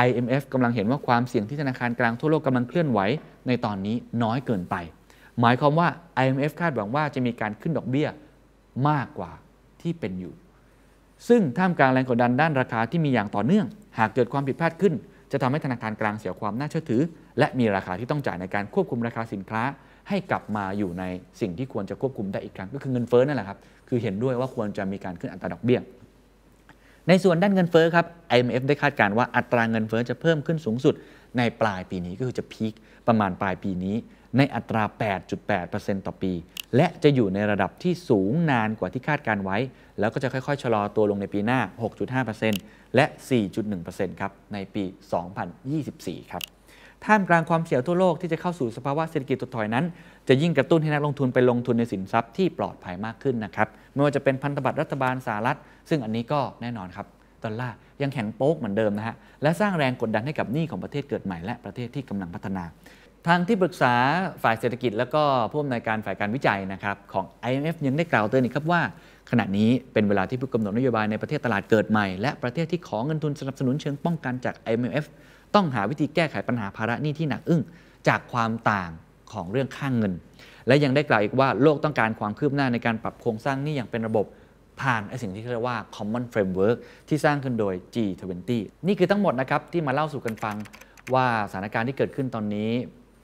IMF กำลังเห็นว่าความเสี่ยงที่ธนาคารกลางทั่วโลกกำลังเคลื่อนไหวในตอนนี้น้อยเกินไป หมายความว่า IMF คาดหวังว่าจะมีการขึ้นดอกเบี้ยมากกว่าที่เป็นอยู่ ซึ่งท่ามกลางแรงกดดันด้านราคาที่มีอย่างต่อเนื่อง หากเกิดความผิดพลาดขึ้นจะทำให้ธนาคารกลางเสียความน่าเชื่อถือ และมีราคาที่ต้องจ่ายในการควบคุมราคาสินค้าให้กลับมาอยู่ในสิ่งที่ควรจะควบคุมได้อีกครั้ง ก็คือเงินเฟ้อนั่นแหละครับคือเห็นด้วยว่าควรจะมีการขึ้นอัตราดอกเบี้ยในส่วนด้านเงินเฟ้อครับ IMF ได้คาดการณ์ว่าอัตราเงินเฟ้อจะเพิ่มขึ้นสูงสุดในปลายปีนี้ก็คือจะพีคประมาณปลายปีนี้ในอัตรา 8.8%ต่อปี และจะอยู่ในระดับที่สูงนานกว่าที่คาดการไว้ แล้วก็จะค่อยๆชะลอตัวลงในปีหน้า 6.5%และ 4.1%ครับ ในปี 2024 ครับ ท่ามกลางความเสี่ยงทั่วโลกที่จะเข้าสู่สภาวะเศรษฐกิจถดถอยนั้น จะยิ่งกระตุ้นให้นักลงทุนไปลงทุนในสินทรัพย์ที่ปลอดภัยมากขึ้นนะครับ ไม่ว่าจะเป็นพันธบัตรรัฐบาลสหรัฐ ซึ่งอันนี้ก็แน่นอนครับ ดอลลาร์ ยังแข็งโป๊กเหมือนเดิมนะฮะ และสร้างแรงกดดันให้กับหนี้ของประเทศเกิดใหม่ และประเทศที่กำลังพัฒนา ทางที่ปรึกษาฝ่ายเศรษฐกิจและก็ผู้อำนวยการฝ่ายการวิจัยนะครับของ IMF ยังได้กล่าวเตือนอีกครับว่าขณะนี้เป็นเวลาที่ผู้กำหนดนโยบายในประเทศตลาดเกิดใหม่ และประเทศที่ขอเงินทุนสนับสนุนเชิงป้องกันจาก IMF ต้องหาวิธีแก้ไขปัญหาภาระหนี้ที่หนักอึ้งจากความต่างของเรื่องค่างเงิน และยังได้กล่าวอีกว่าโลกต้องการความคืบหน้าในการปรับโครงสร้างหนี้อย่างเป็นระบบผ่านสิ่งที่เรียกว่า common framework ที่สร้างขึ้นโดย G20 นี่คือทั้งหมดนะครับที่มาเล่าสู่กันฟังว่าสถานการณ์ที่เกิดขึ้นตอนนี้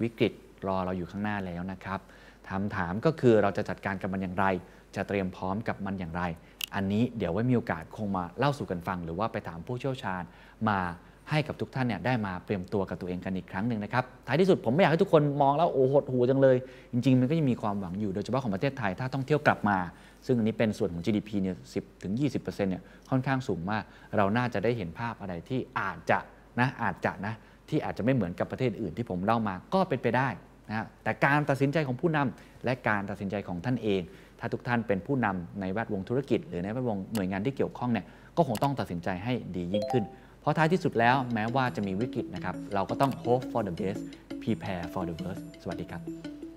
วิกฤตรอเราอยู่ข้างหน้าแล้วนะครับคำถามก็คือเราจะจัดการกับมันอย่างไรจะเตรียมพร้อมกับมันอย่างไร อันนี้เดี๋ยวไว้มีโอกาสคงมาเล่าสู่กันฟัง หรือว่าไปถามผู้เชี่ยวชาญมาให้กับทุกท่านเนี่ยได้มาเตรียมตัวกับตัวเองกันอีกครั้งหนึ่งนะครับ ท้ายที่สุดผมไม่อยากให้ทุกคนมองแล้วโอ้หดหูจังเลย จริง ๆ มันก็ยังมีความหวังอยู่โดยเฉพาะของประเทศไทยถ้าท่องเที่ยวกลับมา ซึ่งอันนี้เป็นส่วนของ GDP เนี่ยสิบถึง20%เนี่ยค่อนข้างสูงมาก เราน่าจะได้เห็นภาพอะไรที่อาจจะนะอาจจะนะที่อาจจะไม่เหมือนกับประเทศอื่นที่ผมเล่ามาก็เป็นไปได้นะแต่การตัดสินใจของผู้นำและการตัดสินใจของท่านเองถ้าทุกท่านเป็นผู้นำในแวดวงธุรกิจ หรือในแวดวงหน่วยงานที่เกี่ยวข้องเนี่ย ก็คงต้องตัดสินใจให้ดียิ่งขึ้น เพราะท้ายที่สุดแล้วแม้ว่าจะมีวิกฤตนะครับ เราก็ต้อง hope for the best prepare for the worst สวัสดีครับ